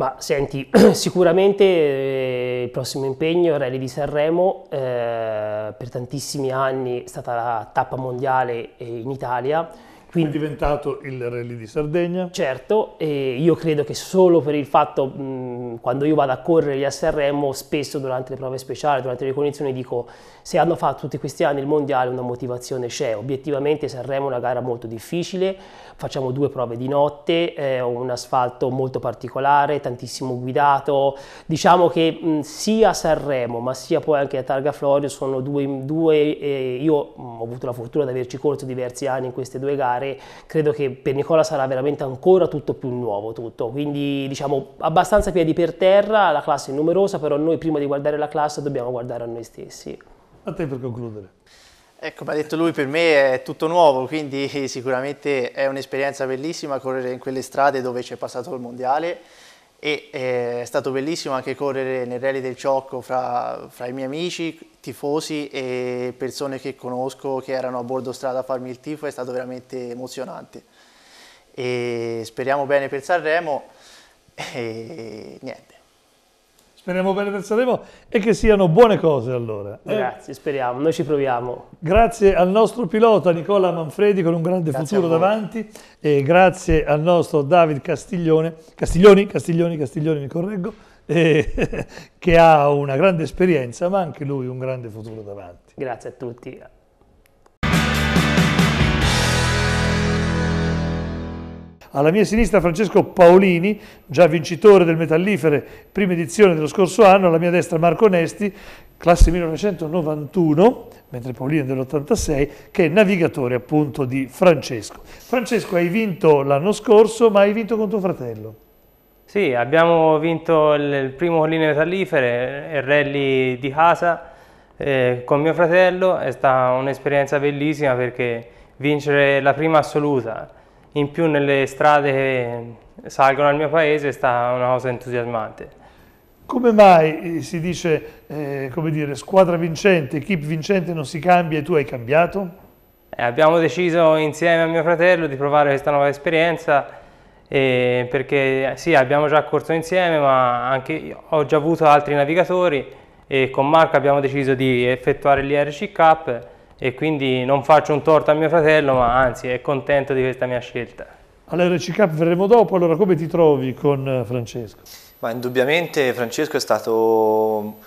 S10: Ma senti, sicuramente eh, il prossimo impegno, Rally di Sanremo, eh, per tantissimi anni è stata la tappa mondiale eh, in Italia, quindi, è diventato il Rally di Sardegna? Certo, e io credo che solo per il fatto, mh, quando io vado a correre a Sanremo, spesso durante le prove speciali, durante le ricognizioni, dico se hanno fatto tutti questi anni il mondiale una motivazione c'è. Obiettivamente Sanremo è una gara molto difficile, facciamo due prove di notte, è eh, un asfalto molto particolare, tantissimo guidato. Diciamo che mh, sia Sanremo, ma sia poi anche a Targa Florio, sono due, due eh, io mh, ho avuto la fortuna di averci corso diversi anni in queste due gare, fare, credo che per Nicola sarà veramente ancora tutto più nuovo tutto, quindi diciamo abbastanza piedi per terra, la classe è numerosa, però noi prima di guardare la classe dobbiamo guardare a noi stessi.
S9: A te per concludere. Ecco, come ha detto lui, per me è tutto nuovo, quindi sicuramente è un'esperienza bellissima correre in quelle strade dove c'è passato il mondiale e eh, è stato bellissimo anche correre nel rally del Ciocco fra, fra i miei amici, tifosi e persone che conosco che erano a bordo strada a farmi il tifo è stato veramente emozionante. E speriamo bene per Sanremo
S10: e niente.
S1: Speriamo bene per Sanremo e che siano buone cose allora. Eh.
S10: Grazie, eh. speriamo, noi ci proviamo.
S1: Grazie al nostro pilota Nicola Manfredi con un grande grazie futuro davanti e grazie al nostro David Castiglione, Castiglioni, Castiglioni, Castiglioni mi correggo, eh, che ha una grande esperienza, ma anche lui un grande futuro davanti.
S10: Grazie a tutti.
S1: Alla mia sinistra Francesco Paolini, già vincitore del Metallifere, prima edizione dello scorso anno, alla mia destra Marco Nesti, classe 1991, mentre Paolini è dell'86, che è navigatore appunto di Francesco. Francesco hai vinto l'anno scorso, ma hai vinto con tuo fratello.
S11: Sì, abbiamo vinto il primo Colline Metallifere, eh, il rally di casa, eh, con mio fratello. È stata un'esperienza bellissima perché vincere la prima assoluta, in più nelle strade che salgono al mio paese, è stata una cosa entusiasmante.
S1: Come mai eh, si dice, eh, come dire, squadra vincente, equip vincente non si cambia e tu hai cambiato?
S11: Eh, abbiamo deciso insieme a mio fratello di provare questa nuova esperienza eh, perché sì abbiamo già corso insieme ma anche, ho già avuto altri navigatori e con Marco abbiamo deciso di effettuare l'IRC Cup e quindi non faccio un torto a mio fratello ma anzi
S8: è contento di questa mia scelta.
S1: All'IRC Cup verremo dopo, allora come ti trovi con eh, Francesco?
S8: Ma indubbiamente Francesco è stato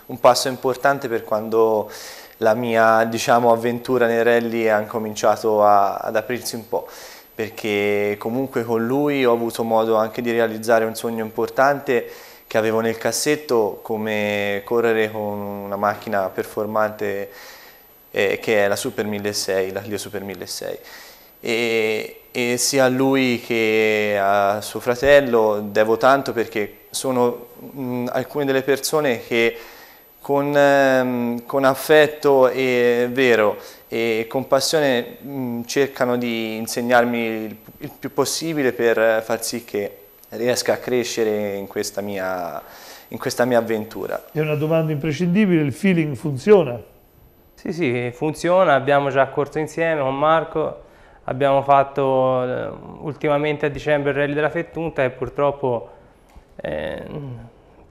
S8: un passo importante per quando la mia diciamo, avventura nei rally ha cominciato a, ad aprirsi un po' perché comunque con lui ho avuto modo anche di realizzare un sogno importante che avevo nel cassetto come correre con una macchina performante eh, che è la Super 1600, la Clio Super 1600. E, e sia a lui che a suo fratello devo tanto perché sono mh, alcune delle persone che con, ehm, con affetto e vero e compassione mh, mm, cercano di insegnarmi il, il più possibile per far sì che riesca a crescere in questa mia, in questa mia avventura.
S1: È una domanda imprescindibile, il feeling funziona?
S11: Sì, sì, funziona, abbiamo già corso insieme con Marco, abbiamo fatto ultimamente a dicembre il rally della Fettunta e purtroppo eh,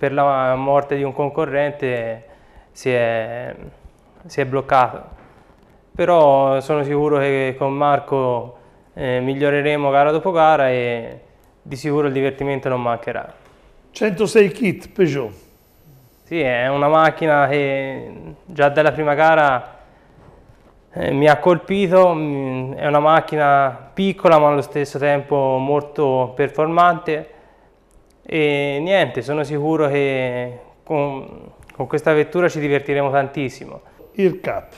S11: per la morte di un concorrente si è, si è bloccato. Però sono sicuro che con Marco eh, miglioreremo gara dopo gara e di sicuro il divertimento non mancherà. 106 kit Peugeot. Sì, è una macchina che già dalla prima gara eh, mi ha colpito, mm, è una macchina piccola ma allo stesso tempo molto performante e niente, sono sicuro che con, con questa vettura ci divertiremo tantissimo. Il cap.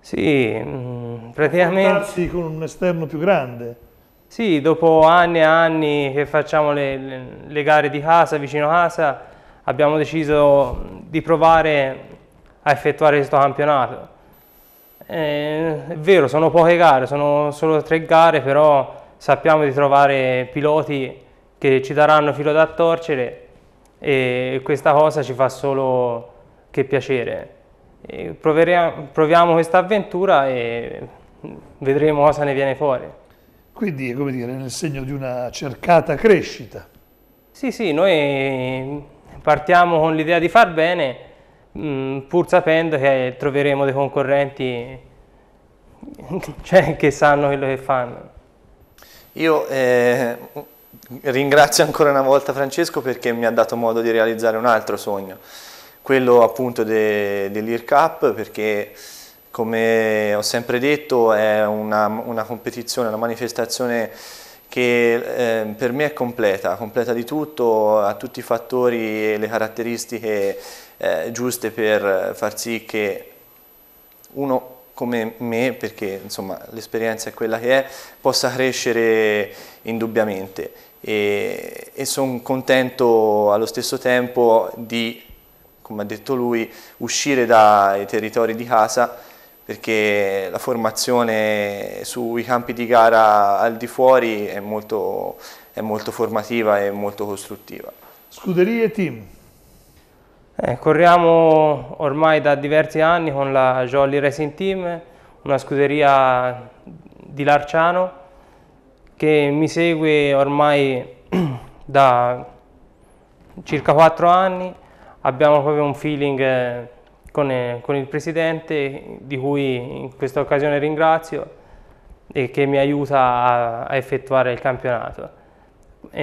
S11: Sì, mm, praticamente... con un esterno
S1: più grande.
S11: Sì, dopo anni e anni che facciamo le, le, gare di casa, vicino a casa, abbiamo deciso di provare a effettuare questo campionato. Eh, è vero, sono poche gare, sono solo tre gare, però sappiamo di trovare piloti che ci daranno filo da torcere e questa cosa ci fa solo che piacere. Proveremo, proviamo questa avventura e vedremo cosa ne viene fuori.
S1: Quindi, come dire, nel segno di una cercata
S11: crescita. Sì, sì, noi partiamo con l'idea di far bene, mh, mm, pur sapendo che troveremo dei concorrenti cioè, che sanno quello che fanno.
S8: Io eh Ringrazio ancora una volta Francesco perché mi ha dato modo di realizzare un altro sogno, quello appunto de, dell'IRCAP perché come ho sempre detto è una, una competizione, una manifestazione che eh, per me è completa, completa di tutto, ha tutti i fattori e le caratteristiche eh, giuste per far sì che uno come me, perché l'esperienza è quella che è, possa crescere indubbiamente e, e sono contento allo stesso tempo di, come ha detto lui, uscire dai territori di casa perché la formazione sui campi di gara al di fuori è molto, è molto formativa e molto costruttiva.
S11: Scuderie e team? Eh, corriamo ormai da diversi anni con la Jolly Racing Team, una scuderia di Larciano che mi segue ormai da circa quattro anni, abbiamo proprio un feeling eh, con, eh, con il Presidente di cui in questa occasione ringrazio e che mi aiuta a, a effettuare il campionato. Il,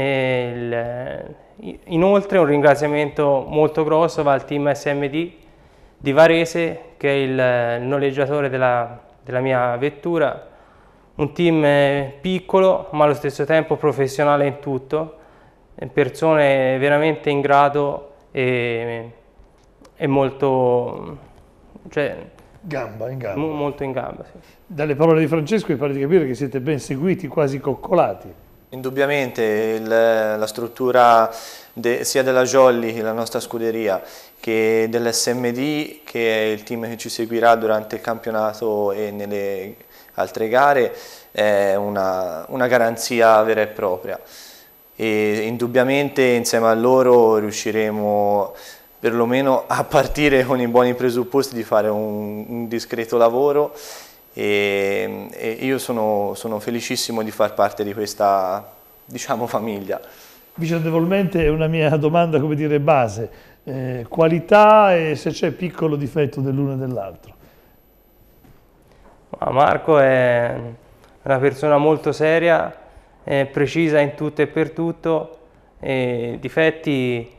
S11: eh, inoltre un ringraziamento molto grosso va al team SMD di Varese che è il noleggiatore della, della mia vettura un team eh, piccolo ma allo stesso tempo professionale in tutto, eh, persone veramente in grado e, e molto... Cioè, gamba, in gamba. Molto in gamba, sì.
S1: Dalle parole di Francesco mi pare di capire che siete ben seguiti, quasi coccolati.
S8: Indubbiamente il, la struttura de, sia della Jolly, la nostra scuderia, che dell'SMD, che è il team che ci seguirà durante il campionato e nelle altre gare è una, una garanzia vera e propria. E indubbiamente insieme a loro riusciremo perlomeno a partire con i buoni presupposti di fare un, un discreto lavoro e, e io sono, sono, felicissimo di far parte di questa diciamo, famiglia.
S1: Vicendevolmente è una mia domanda come dire base, eh, qualità e se c'è piccolo difetto dell'uno e dell'altro.
S11: Marco è una persona molto seria, precisa in tutto e per tutto, e difetti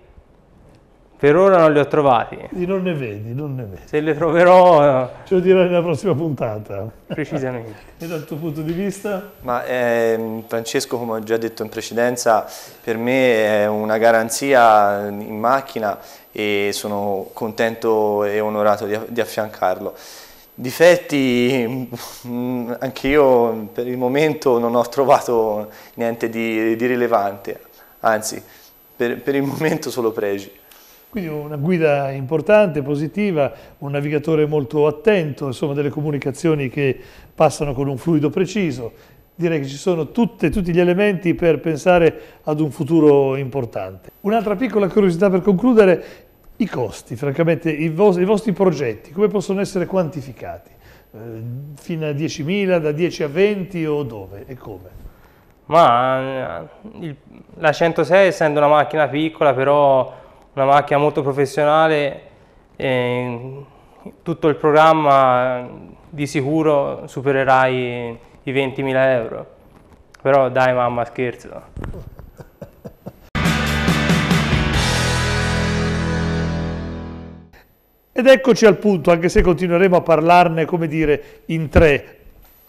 S11: per ora non li ho trovati.
S1: non ne vedi, non ne vedi. Se li troverò... Ce lo dirai nella prossima puntata. Precisamente. e dal tuo punto di vista?
S8: Ma eh, Francesco, come ho già detto in precedenza, per me è una garanzia in macchina e sono contento e onorato di, di affiancarlo. Difetti, mm, anche io per il momento non ho trovato niente di, di rilevante, anzi per, per il momento solo pregi.
S1: Quindi una guida importante, positiva, un navigatore molto attento, insomma delle comunicazioni che passano con un fluido preciso. Direi che ci sono tutte, tutti gli elementi per pensare ad un futuro importante. Un'altra piccola curiosità per concludere, i costi, francamente, i, vos i vostri progetti, come possono essere quantificati? Eh, fino a 10.000, da 10 a 20 o dove e come?
S11: Ma eh, il, la 106 essendo una macchina piccola, però una macchina molto professionale, eh, tutto il programma di sicuro supererai i 20.000 euro. Però dai mamma, scherzo. Ed eccoci al
S1: punto, anche se continueremo a parlarne, come dire, in tre.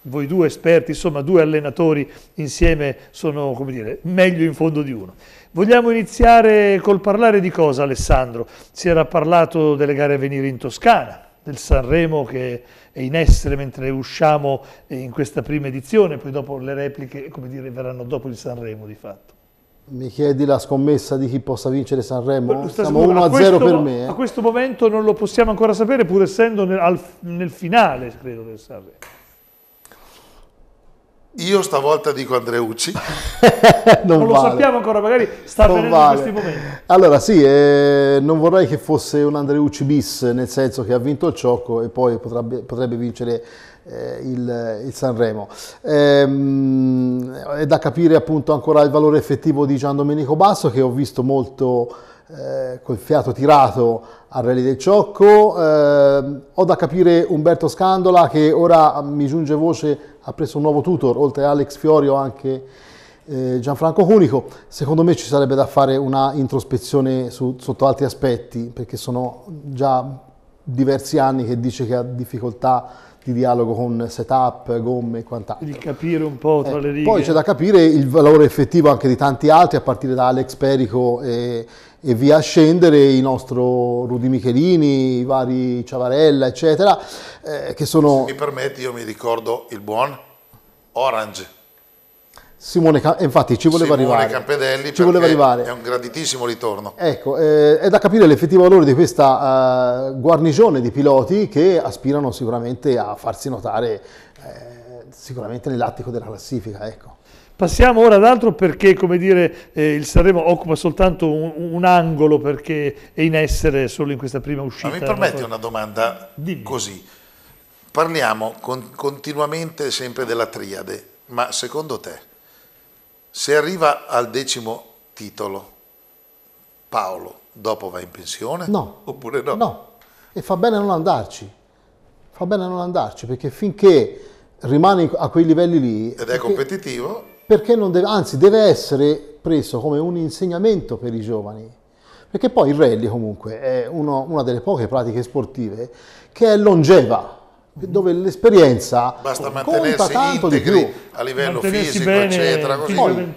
S1: Voi due esperti, insomma due allenatori insieme sono, come dire, meglio in fondo di uno. Vogliamo iniziare col parlare di cosa, Alessandro? Si era parlato delle gare a venire in Toscana, del Sanremo che è in essere mentre usciamo in questa prima edizione, poi dopo le repliche, come dire, verranno dopo il Sanremo di fatto.
S6: Mi chiedi la scommessa di chi possa vincere Sanremo? Siamo 1-0 per me. Eh. A
S1: questo momento non lo possiamo ancora sapere, pur essendo nel, al, nel finale, credo, del Sanremo.
S5: Io stavolta dico Andreucci. non, non vale. lo sappiamo ancora, magari sta non avvenendo vale. in questi momenti.
S6: Allora sì, eh, non vorrei che fosse un Andreucci bis, nel senso che ha vinto il ciocco e poi potrebbe, potrebbe vincere eh, il, il, Sanremo. Ehm, è da capire appunto ancora il valore effettivo di Gian Domenico Basso che ho visto molto eh, col fiato tirato a Rally del Ciocco. Eh, ho da capire Umberto Scandola che ora ah, mi giunge voce ha preso un nuovo tutor, oltre a Alex Fiorio anche eh, Gianfranco Cunico. Secondo me ci sarebbe da fare una introspezione su, sotto altri aspetti perché sono già diversi anni che dice che ha difficoltà di dialogo con setup, gomme e quant'altro. Di capire
S1: un po' tra eh, le righe. Poi c'è da
S6: capire il valore effettivo anche di tanti altri, a partire da Alex Perico e, e via scendere, il nostro Rudy Michelini, i vari Ciavarella, eccetera, eh, che sono... Se mi
S5: permetti, io mi ricordo il buon Orange
S6: Simone, eh, infatti ci voleva Simone arrivare. Campedelli ci voleva arrivare. È un
S5: graditissimo ritorno.
S6: Ecco, eh, è da capire l'effettivo valore di questa eh, guarnigione di piloti che aspirano sicuramente a farsi notare eh, sicuramente nell'attico della classifica. Ecco. Passiamo ora ad altro perché dire, eh, il Sanremo occupa soltanto
S1: un, un, angolo perché è in essere solo in questa prima uscita. Ma mi permetti una
S5: domanda Dimmi. così? Parliamo con, continuamente sempre della triade, ma secondo te se arriva al decimo titolo, Paolo dopo va in pensione? No. Oppure no? No.
S6: E fa bene non andarci. Fa bene non andarci perché finché rimane a quei livelli lì... Ed è perché,
S5: competitivo?
S6: Perché non deve, anzi deve essere preso come un insegnamento per i giovani. Perché poi il rally comunque è uno, una delle poche pratiche sportive che è longeva dove l'esperienza Basta conta tanto di più.
S5: a livello fisico, bene, eccetera. Così. Poi,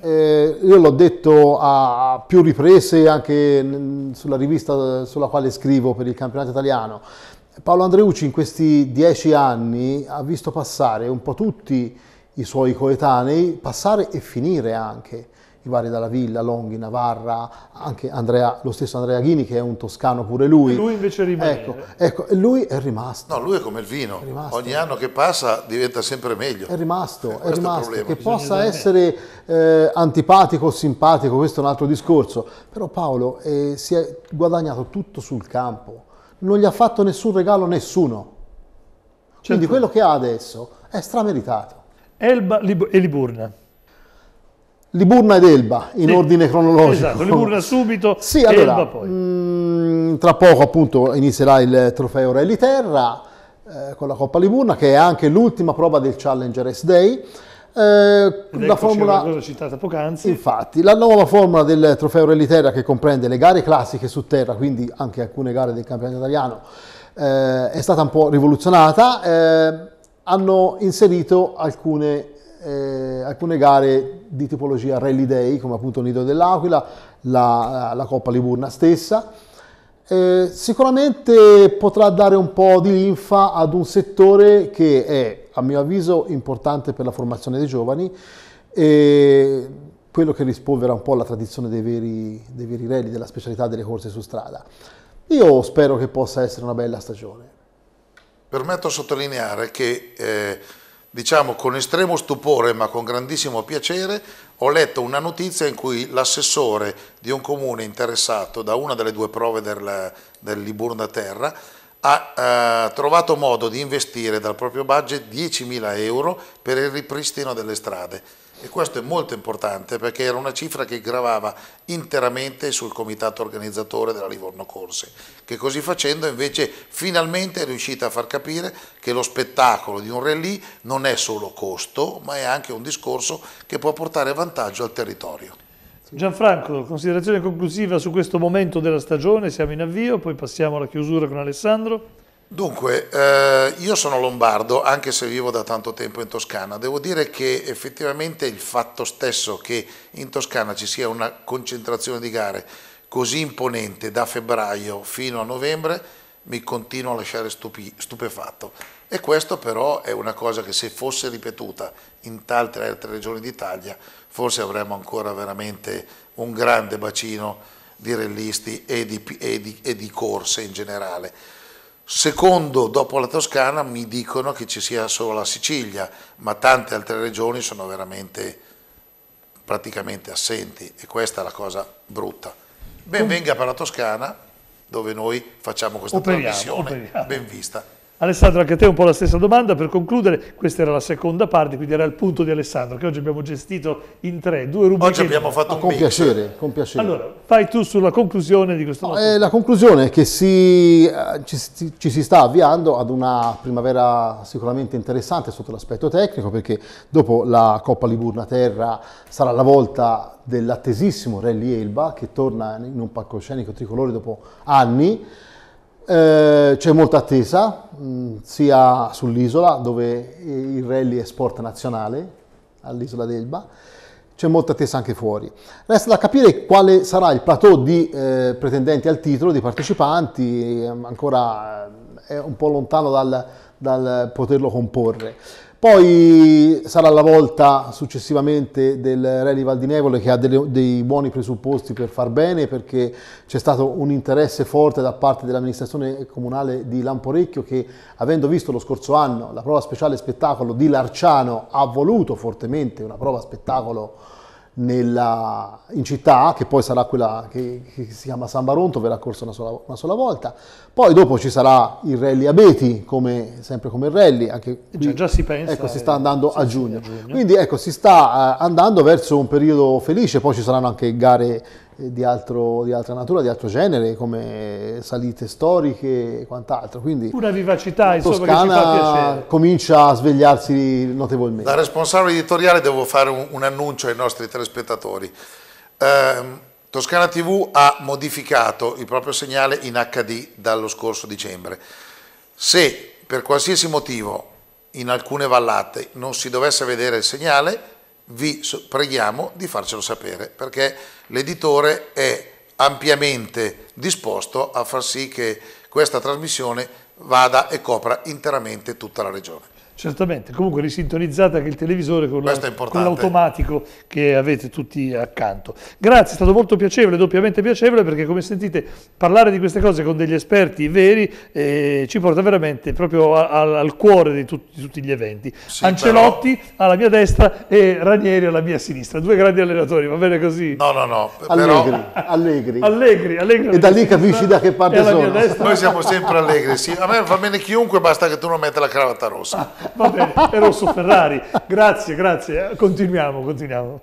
S6: eh, io l'ho detto a più riprese anche sulla rivista sulla quale scrivo per il campionato italiano. Paolo Andreucci in questi dieci anni ha visto passare un po' tutti i suoi coetanei, passare e finire anche i vari Dalla Villa, Longhi, Navarra, anche Andrea, lo stesso Andrea Ghini che è un toscano pure lui. E lui invece rimane. Ecco, ecco, lui è rimasto.
S5: No, lui è come il vino, ogni anno che passa diventa sempre meglio. È
S6: rimasto, eh, è rimasto. È che Bisogna possa essere eh, antipatico o simpatico, questo è un altro discorso, però Paolo eh, si è guadagnato tutto sul campo, non gli ha fatto nessun regalo nessuno. Certo. Quindi quello che ha adesso è strameritato. Elba e Liburna. Liburna ed Elba, in sì. ordine cronologico. Esatto, Liburna
S1: subito, sì, allora, Elba
S6: poi. Mh, mm, tra poco appunto inizierà il trofeo Rally Terra eh, con la Coppa Liburna, che è anche l'ultima prova del Challenger S-Day. Eh, la formula
S1: citata poc'anzi.
S6: Infatti, la nuova formula del trofeo Rally Terra che comprende le gare classiche su terra, quindi anche alcune gare del campionato italiano, eh, è stata un po' rivoluzionata. Eh, hanno inserito alcune eh, alcune gare di tipologia Rally Day, come appunto Nido dell'Aquila, la, la Coppa Liburna stessa. Eh, sicuramente potrà dare un po' di linfa ad un settore che è, a mio avviso, importante per la formazione dei giovani e quello che rispolvera un po' la tradizione dei veri, dei veri rally, della specialità delle corse su strada. Io spero che possa essere una bella stagione.
S5: Permetto di sottolineare che eh diciamo con estremo stupore ma con grandissimo piacere, ho letto una notizia in cui l'assessore di un comune interessato da una delle due prove del, del Liburna Terra ha eh, trovato modo di investire dal proprio budget 10.000 euro per il ripristino delle strade e questo è molto importante perché era una cifra che gravava interamente sul comitato organizzatore della Livorno Corse, che così facendo invece finalmente è riuscita a far capire che lo spettacolo di un rally non è solo costo, ma è anche un discorso che può portare vantaggio al territorio.
S1: Gianfranco, considerazione conclusiva su questo momento della stagione, siamo in avvio, poi passiamo alla chiusura con Alessandro.
S5: Dunque, eh, io sono lombardo, anche se vivo da tanto tempo in Toscana. Devo dire che effettivamente il fatto stesso che in Toscana ci sia una concentrazione di gare così imponente da febbraio fino a novembre mi continua a lasciare stupi, stupefatto. E questo però è una cosa che se fosse ripetuta in tante altre regioni d'Italia, forse avremmo ancora veramente un grande bacino di rellisti e di, e di, e di corse in generale. Secondo, dopo la Toscana, mi dicono che ci sia solo la Sicilia, ma tante altre regioni sono veramente praticamente assenti e questa è la cosa brutta. Ben venga per la Toscana, dove noi facciamo questa operiamo, ben vista.
S1: Alessandro, anche a te un po' la stessa domanda per concludere. Questa era la seconda parte, quindi era il punto di Alessandro, che oggi abbiamo gestito in tre, due rubriche. Oggi abbiamo fatto ah, con, piacere, con piacere, Allora, fai tu sulla conclusione di
S6: questo no, nostro... Eh, la conclusione è che si, eh, ci, ci, si sta avviando ad una primavera sicuramente interessante sotto l'aspetto tecnico, perché dopo la Coppa Liburna Terra sarà la volta dell'attesissimo Rally Elba, che torna in un palcoscenico tricolore dopo anni, eh, c'è molta attesa, mm, sia sull'isola, dove il rally è sport nazionale, all'isola d'Elba, c'è molta attesa anche fuori. Resta da capire quale sarà il plateau di eh, pretendenti al titolo, di partecipanti, ehm, ancora eh, è un po' lontano dal, dal poterlo comporre. Poi sarà la volta successivamente del Rally Valdinevole che ha delle, dei buoni presupposti per far bene perché c'è stato un interesse forte da parte dell'amministrazione comunale di Lamporecchio che avendo visto lo scorso anno la prova speciale spettacolo di Larciano ha voluto fortemente una prova spettacolo nella, in città, che poi sarà quella che, che si chiama San Baronto, verrà corsa una sola, una sola, volta. Poi dopo ci sarà il rally Abeti, come, sempre come il rally. Anche qui, già, già si pensa. Ecco, si sta andando a giugno. a giugno. Quindi ecco, si sta eh, andando verso un periodo felice, poi ci saranno anche gare eh, di, altro, di, altra natura, di altro genere, come salite storiche e quant'altro. Quindi una vivacità insomma, Toscana che ci fa piacere. comincia a svegliarsi notevolmente. Da
S5: responsabile editoriale devo fare un, un annuncio ai nostri telespettatori. Eh, Toscana TV ha modificato il proprio segnale in HD dallo scorso dicembre. Se per qualsiasi motivo in alcune vallate non si dovesse vedere il segnale, vi preghiamo di farcelo sapere perché l'editore è ampiamente disposto a far sì che questa trasmissione vada e copra interamente tutta la regione.
S1: Certamente, comunque risintonizzate anche il televisore con, l'automatico che avete tutti accanto. Grazie, è stato molto piacevole, doppiamente piacevole perché come sentite parlare di queste cose con degli esperti veri eh, ci porta veramente proprio a, a, al cuore di, tut, di, tutti gli eventi. Sì, Ancelotti però... alla mia destra e Ranieri alla mia sinistra, due grandi allenatori, va bene così? No, no, no. Però...
S5: Allegri,
S6: allegri. allegri, e da lì capisci da che parte
S5: sono. Noi siamo sempre allegri, sì. a me va bene chiunque, basta che tu non metta la cravatta rossa. Ah, Va bene, è Rosso Ferrari. Grazie,
S1: grazie. Continuiamo, continuiamo.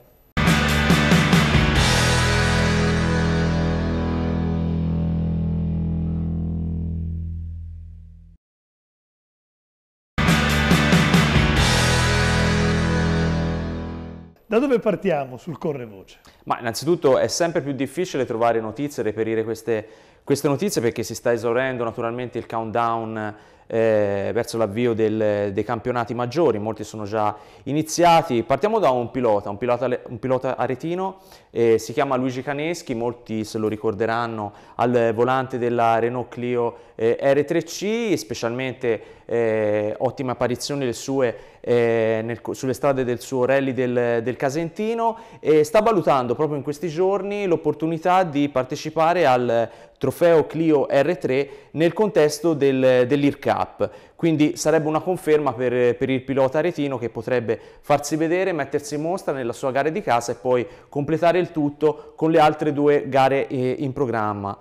S1: Da dove partiamo sul correvoce?
S12: Ma innanzitutto è sempre più difficile trovare notizie, reperire queste, queste notizie perché si sta esaurendo naturalmente il countdown eh, verso l'avvio del, dei campionati maggiori, molti sono già iniziati. Partiamo da un pilota, un pilota, un pilota aretino, eh, si chiama Luigi Caneschi, molti se lo ricorderanno al volante della Renault Clio eh, R3C, specialmente eh, ottime apparizioni le sue eh, nel, sulle strade del suo rally del, del Casentino e sta valutando proprio in questi giorni l'opportunità di partecipare al trofeo Clio R3 nel contesto del, dell'IRCAP. Quindi sarebbe una conferma per, per, il pilota aretino che potrebbe farsi vedere, mettersi in mostra nella sua gara di casa e poi completare il tutto con le altre due gare eh, in programma.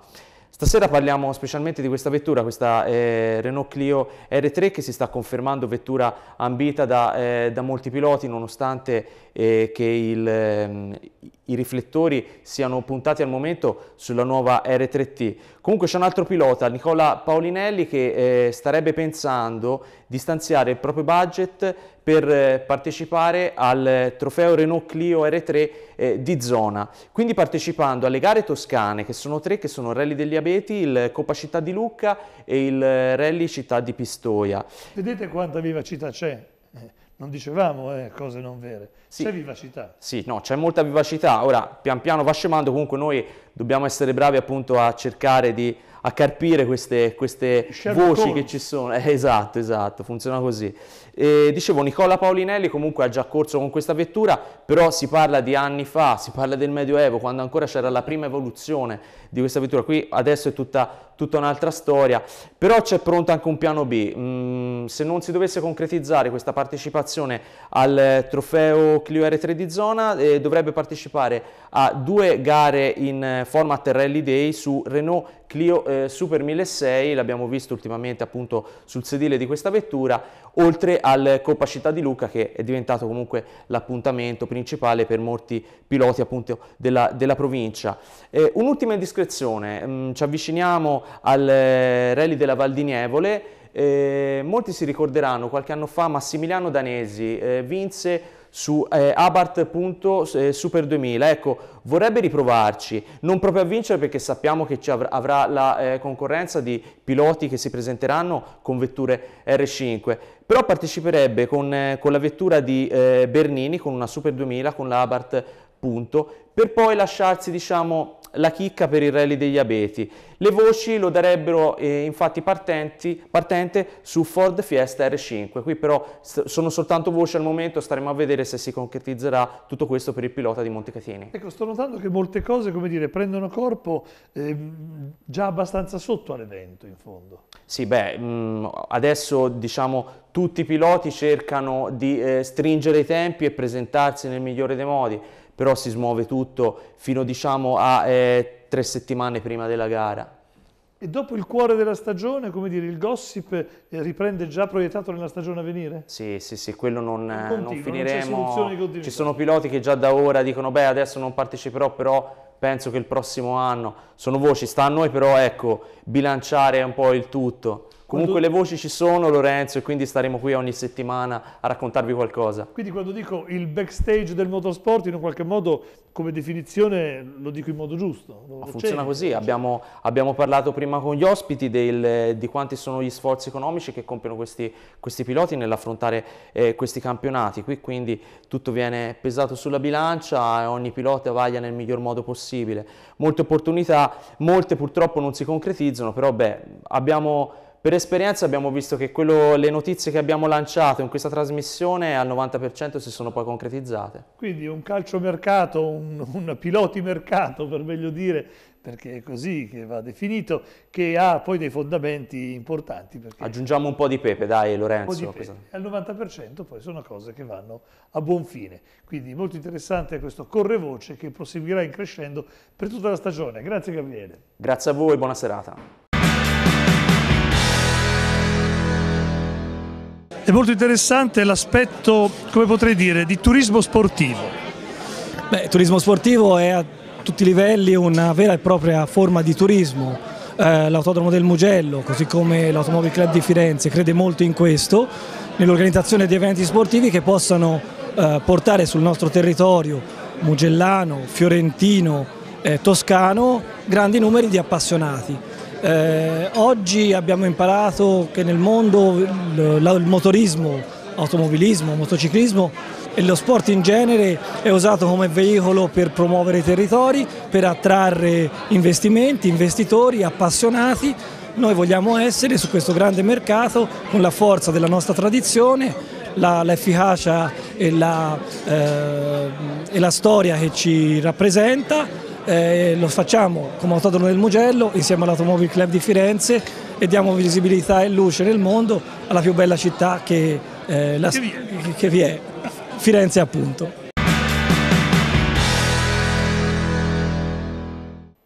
S12: Stasera parliamo specialmente di questa vettura, questa eh, Renault Clio R3 che si sta confermando vettura ambita da, eh, da molti piloti nonostante eh, che il, ehm, i riflettori siano puntati al momento sulla nuova R3T. Comunque c'è un altro pilota, Nicola Paolinelli, che eh, starebbe pensando di stanziare il proprio budget per eh, partecipare al eh, trofeo Renault Clio R3 eh, di zona. Quindi partecipando alle gare toscane, che sono tre, che sono il Rally degli Abeti, il Coppa Città di Lucca e il eh, Rally Città di Pistoia.
S1: Vedete quanta vivacità c'è non dicevamo eh, cose non vere, sì, c'è vivacità.
S12: Sì, no, c'è molta vivacità, ora pian piano va scemando, comunque noi dobbiamo essere bravi appunto a cercare di a carpire queste, queste voci che ci sono. Eh, esatto, esatto, funziona così. E, eh, dicevo, Nicola Paolinelli comunque ha già corso con questa vettura, però si parla di anni fa, si parla del Medioevo, quando ancora c'era la prima evoluzione di questa vettura. Qui adesso è tutta, tutta un'altra storia, però c'è pronto anche un piano B. Mm, se non si dovesse concretizzare questa partecipazione al eh, trofeo Clio R3 di zona, eh, dovrebbe partecipare a due gare in eh, format Rally Day su Renault Clio eh, Super 1600, l'abbiamo visto ultimamente appunto sul sedile di questa vettura, oltre al Coppa Città di Luca che è diventato comunque l'appuntamento principale per molti piloti appunto della, della provincia. Eh, un'ultima indiscrezione, mm, ci avviciniamo al eh, Rally della Val di Nievole, eh, molti si ricorderanno qualche anno fa Massimiliano Danesi eh, vinse su eh, abart.super2000. Eh, ecco, vorrebbe riprovarci, non proprio a vincere perché sappiamo che ci avrà, la eh, concorrenza di piloti che si presenteranno con vetture R5, però parteciperebbe con, eh, con la vettura di eh, Bernini, con una Super 2000, con la Abart Punto, per poi lasciarsi, diciamo, la chicca per il rally degli abeti. Le voci lo darebbero eh, infatti partenti, partente su Ford Fiesta R5, qui però sono soltanto voci al momento, staremo a vedere se si concretizzerà tutto questo per il pilota di Montecatini.
S1: Ecco, sto notando che molte cose, come dire, prendono corpo eh, già abbastanza sotto all'evento in fondo.
S12: Sì, beh, mh, mm, adesso diciamo tutti i piloti cercano di eh, stringere i tempi e presentarsi nel migliore dei modi però si smuove tutto fino diciamo a eh, tre settimane prima della gara.
S1: E dopo il cuore della stagione, come dire, il gossip eh, riprende già proiettato nella stagione a venire?
S12: Sì, sì, sì, quello non, continuo, non eh, finiremo. Non Ci sono piloti che già da ora dicono, beh, adesso non parteciperò, però penso che il prossimo anno. Sono voci, sta a noi però, ecco, bilanciare un po' il tutto. Comunque quando... le voci ci sono Lorenzo e quindi staremo qui ogni settimana a raccontarvi qualcosa.
S1: Quindi quando dico il backstage del motorsport in un qualche modo come definizione lo dico in modo giusto.
S12: Ma funziona così, abbiamo, abbiamo, parlato prima con gli ospiti del, di quanti sono gli sforzi economici che compiono questi, questi piloti nell'affrontare eh, questi campionati. Qui quindi tutto viene pesato sulla bilancia e ogni pilota vaglia nel miglior modo possibile. Molte opportunità, molte purtroppo non si concretizzano, però beh, abbiamo per esperienza abbiamo visto che quello, le notizie che abbiamo lanciato in questa trasmissione al 90% si sono poi concretizzate.
S1: Quindi un calciomercato, un, un mercato per meglio dire, perché è così che va definito, che ha poi dei fondamenti importanti.
S12: Aggiungiamo un po' di pepe, dai Lorenzo. Pepe.
S1: Al 90% poi sono cose che vanno a buon fine. Quindi molto interessante questo correvoce che proseguirà in crescendo per tutta la stagione.
S12: Grazie Gabriele. Grazie a voi, buona serata.
S1: È molto interessante l'aspetto, come potrei dire, di
S13: turismo sportivo. Beh, turismo sportivo è a tutti i livelli una vera e propria forma di turismo. Eh, L'autodromo del Mugello, così come l'Automobile Club di Firenze, crede molto in questo, nell'organizzazione di eventi sportivi che possano eh, portare sul nostro territorio mugellano, fiorentino, eh, toscano grandi numeri di appassionati. Eh, oggi abbiamo imparato che nel mondo il motorismo, automobilismo, motociclismo e lo sport in genere è usato come veicolo per promuovere i territori, per attrarre investimenti, investitori, appassionati. Noi vogliamo essere su questo grande mercato con la forza della nostra tradizione, l'efficacia e, eh, e la storia che ci rappresenta eh, lo facciamo come autodromo del Mugello insieme all'Automobile Club di Firenze e diamo visibilità e luce nel mondo alla più bella città che, eh, la, che, vi, è. che vi è, Firenze appunto.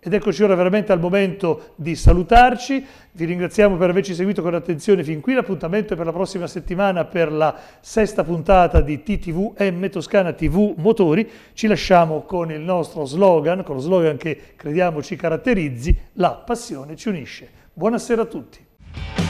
S1: Ed eccoci ora veramente al momento di salutarci, vi ringraziamo per averci seguito con attenzione fin qui, l'appuntamento è per la prossima settimana per la sesta puntata di TTVM Toscana TV Motori, ci lasciamo con il nostro slogan, con lo slogan che crediamo ci caratterizzi, la passione ci unisce. Buonasera a tutti.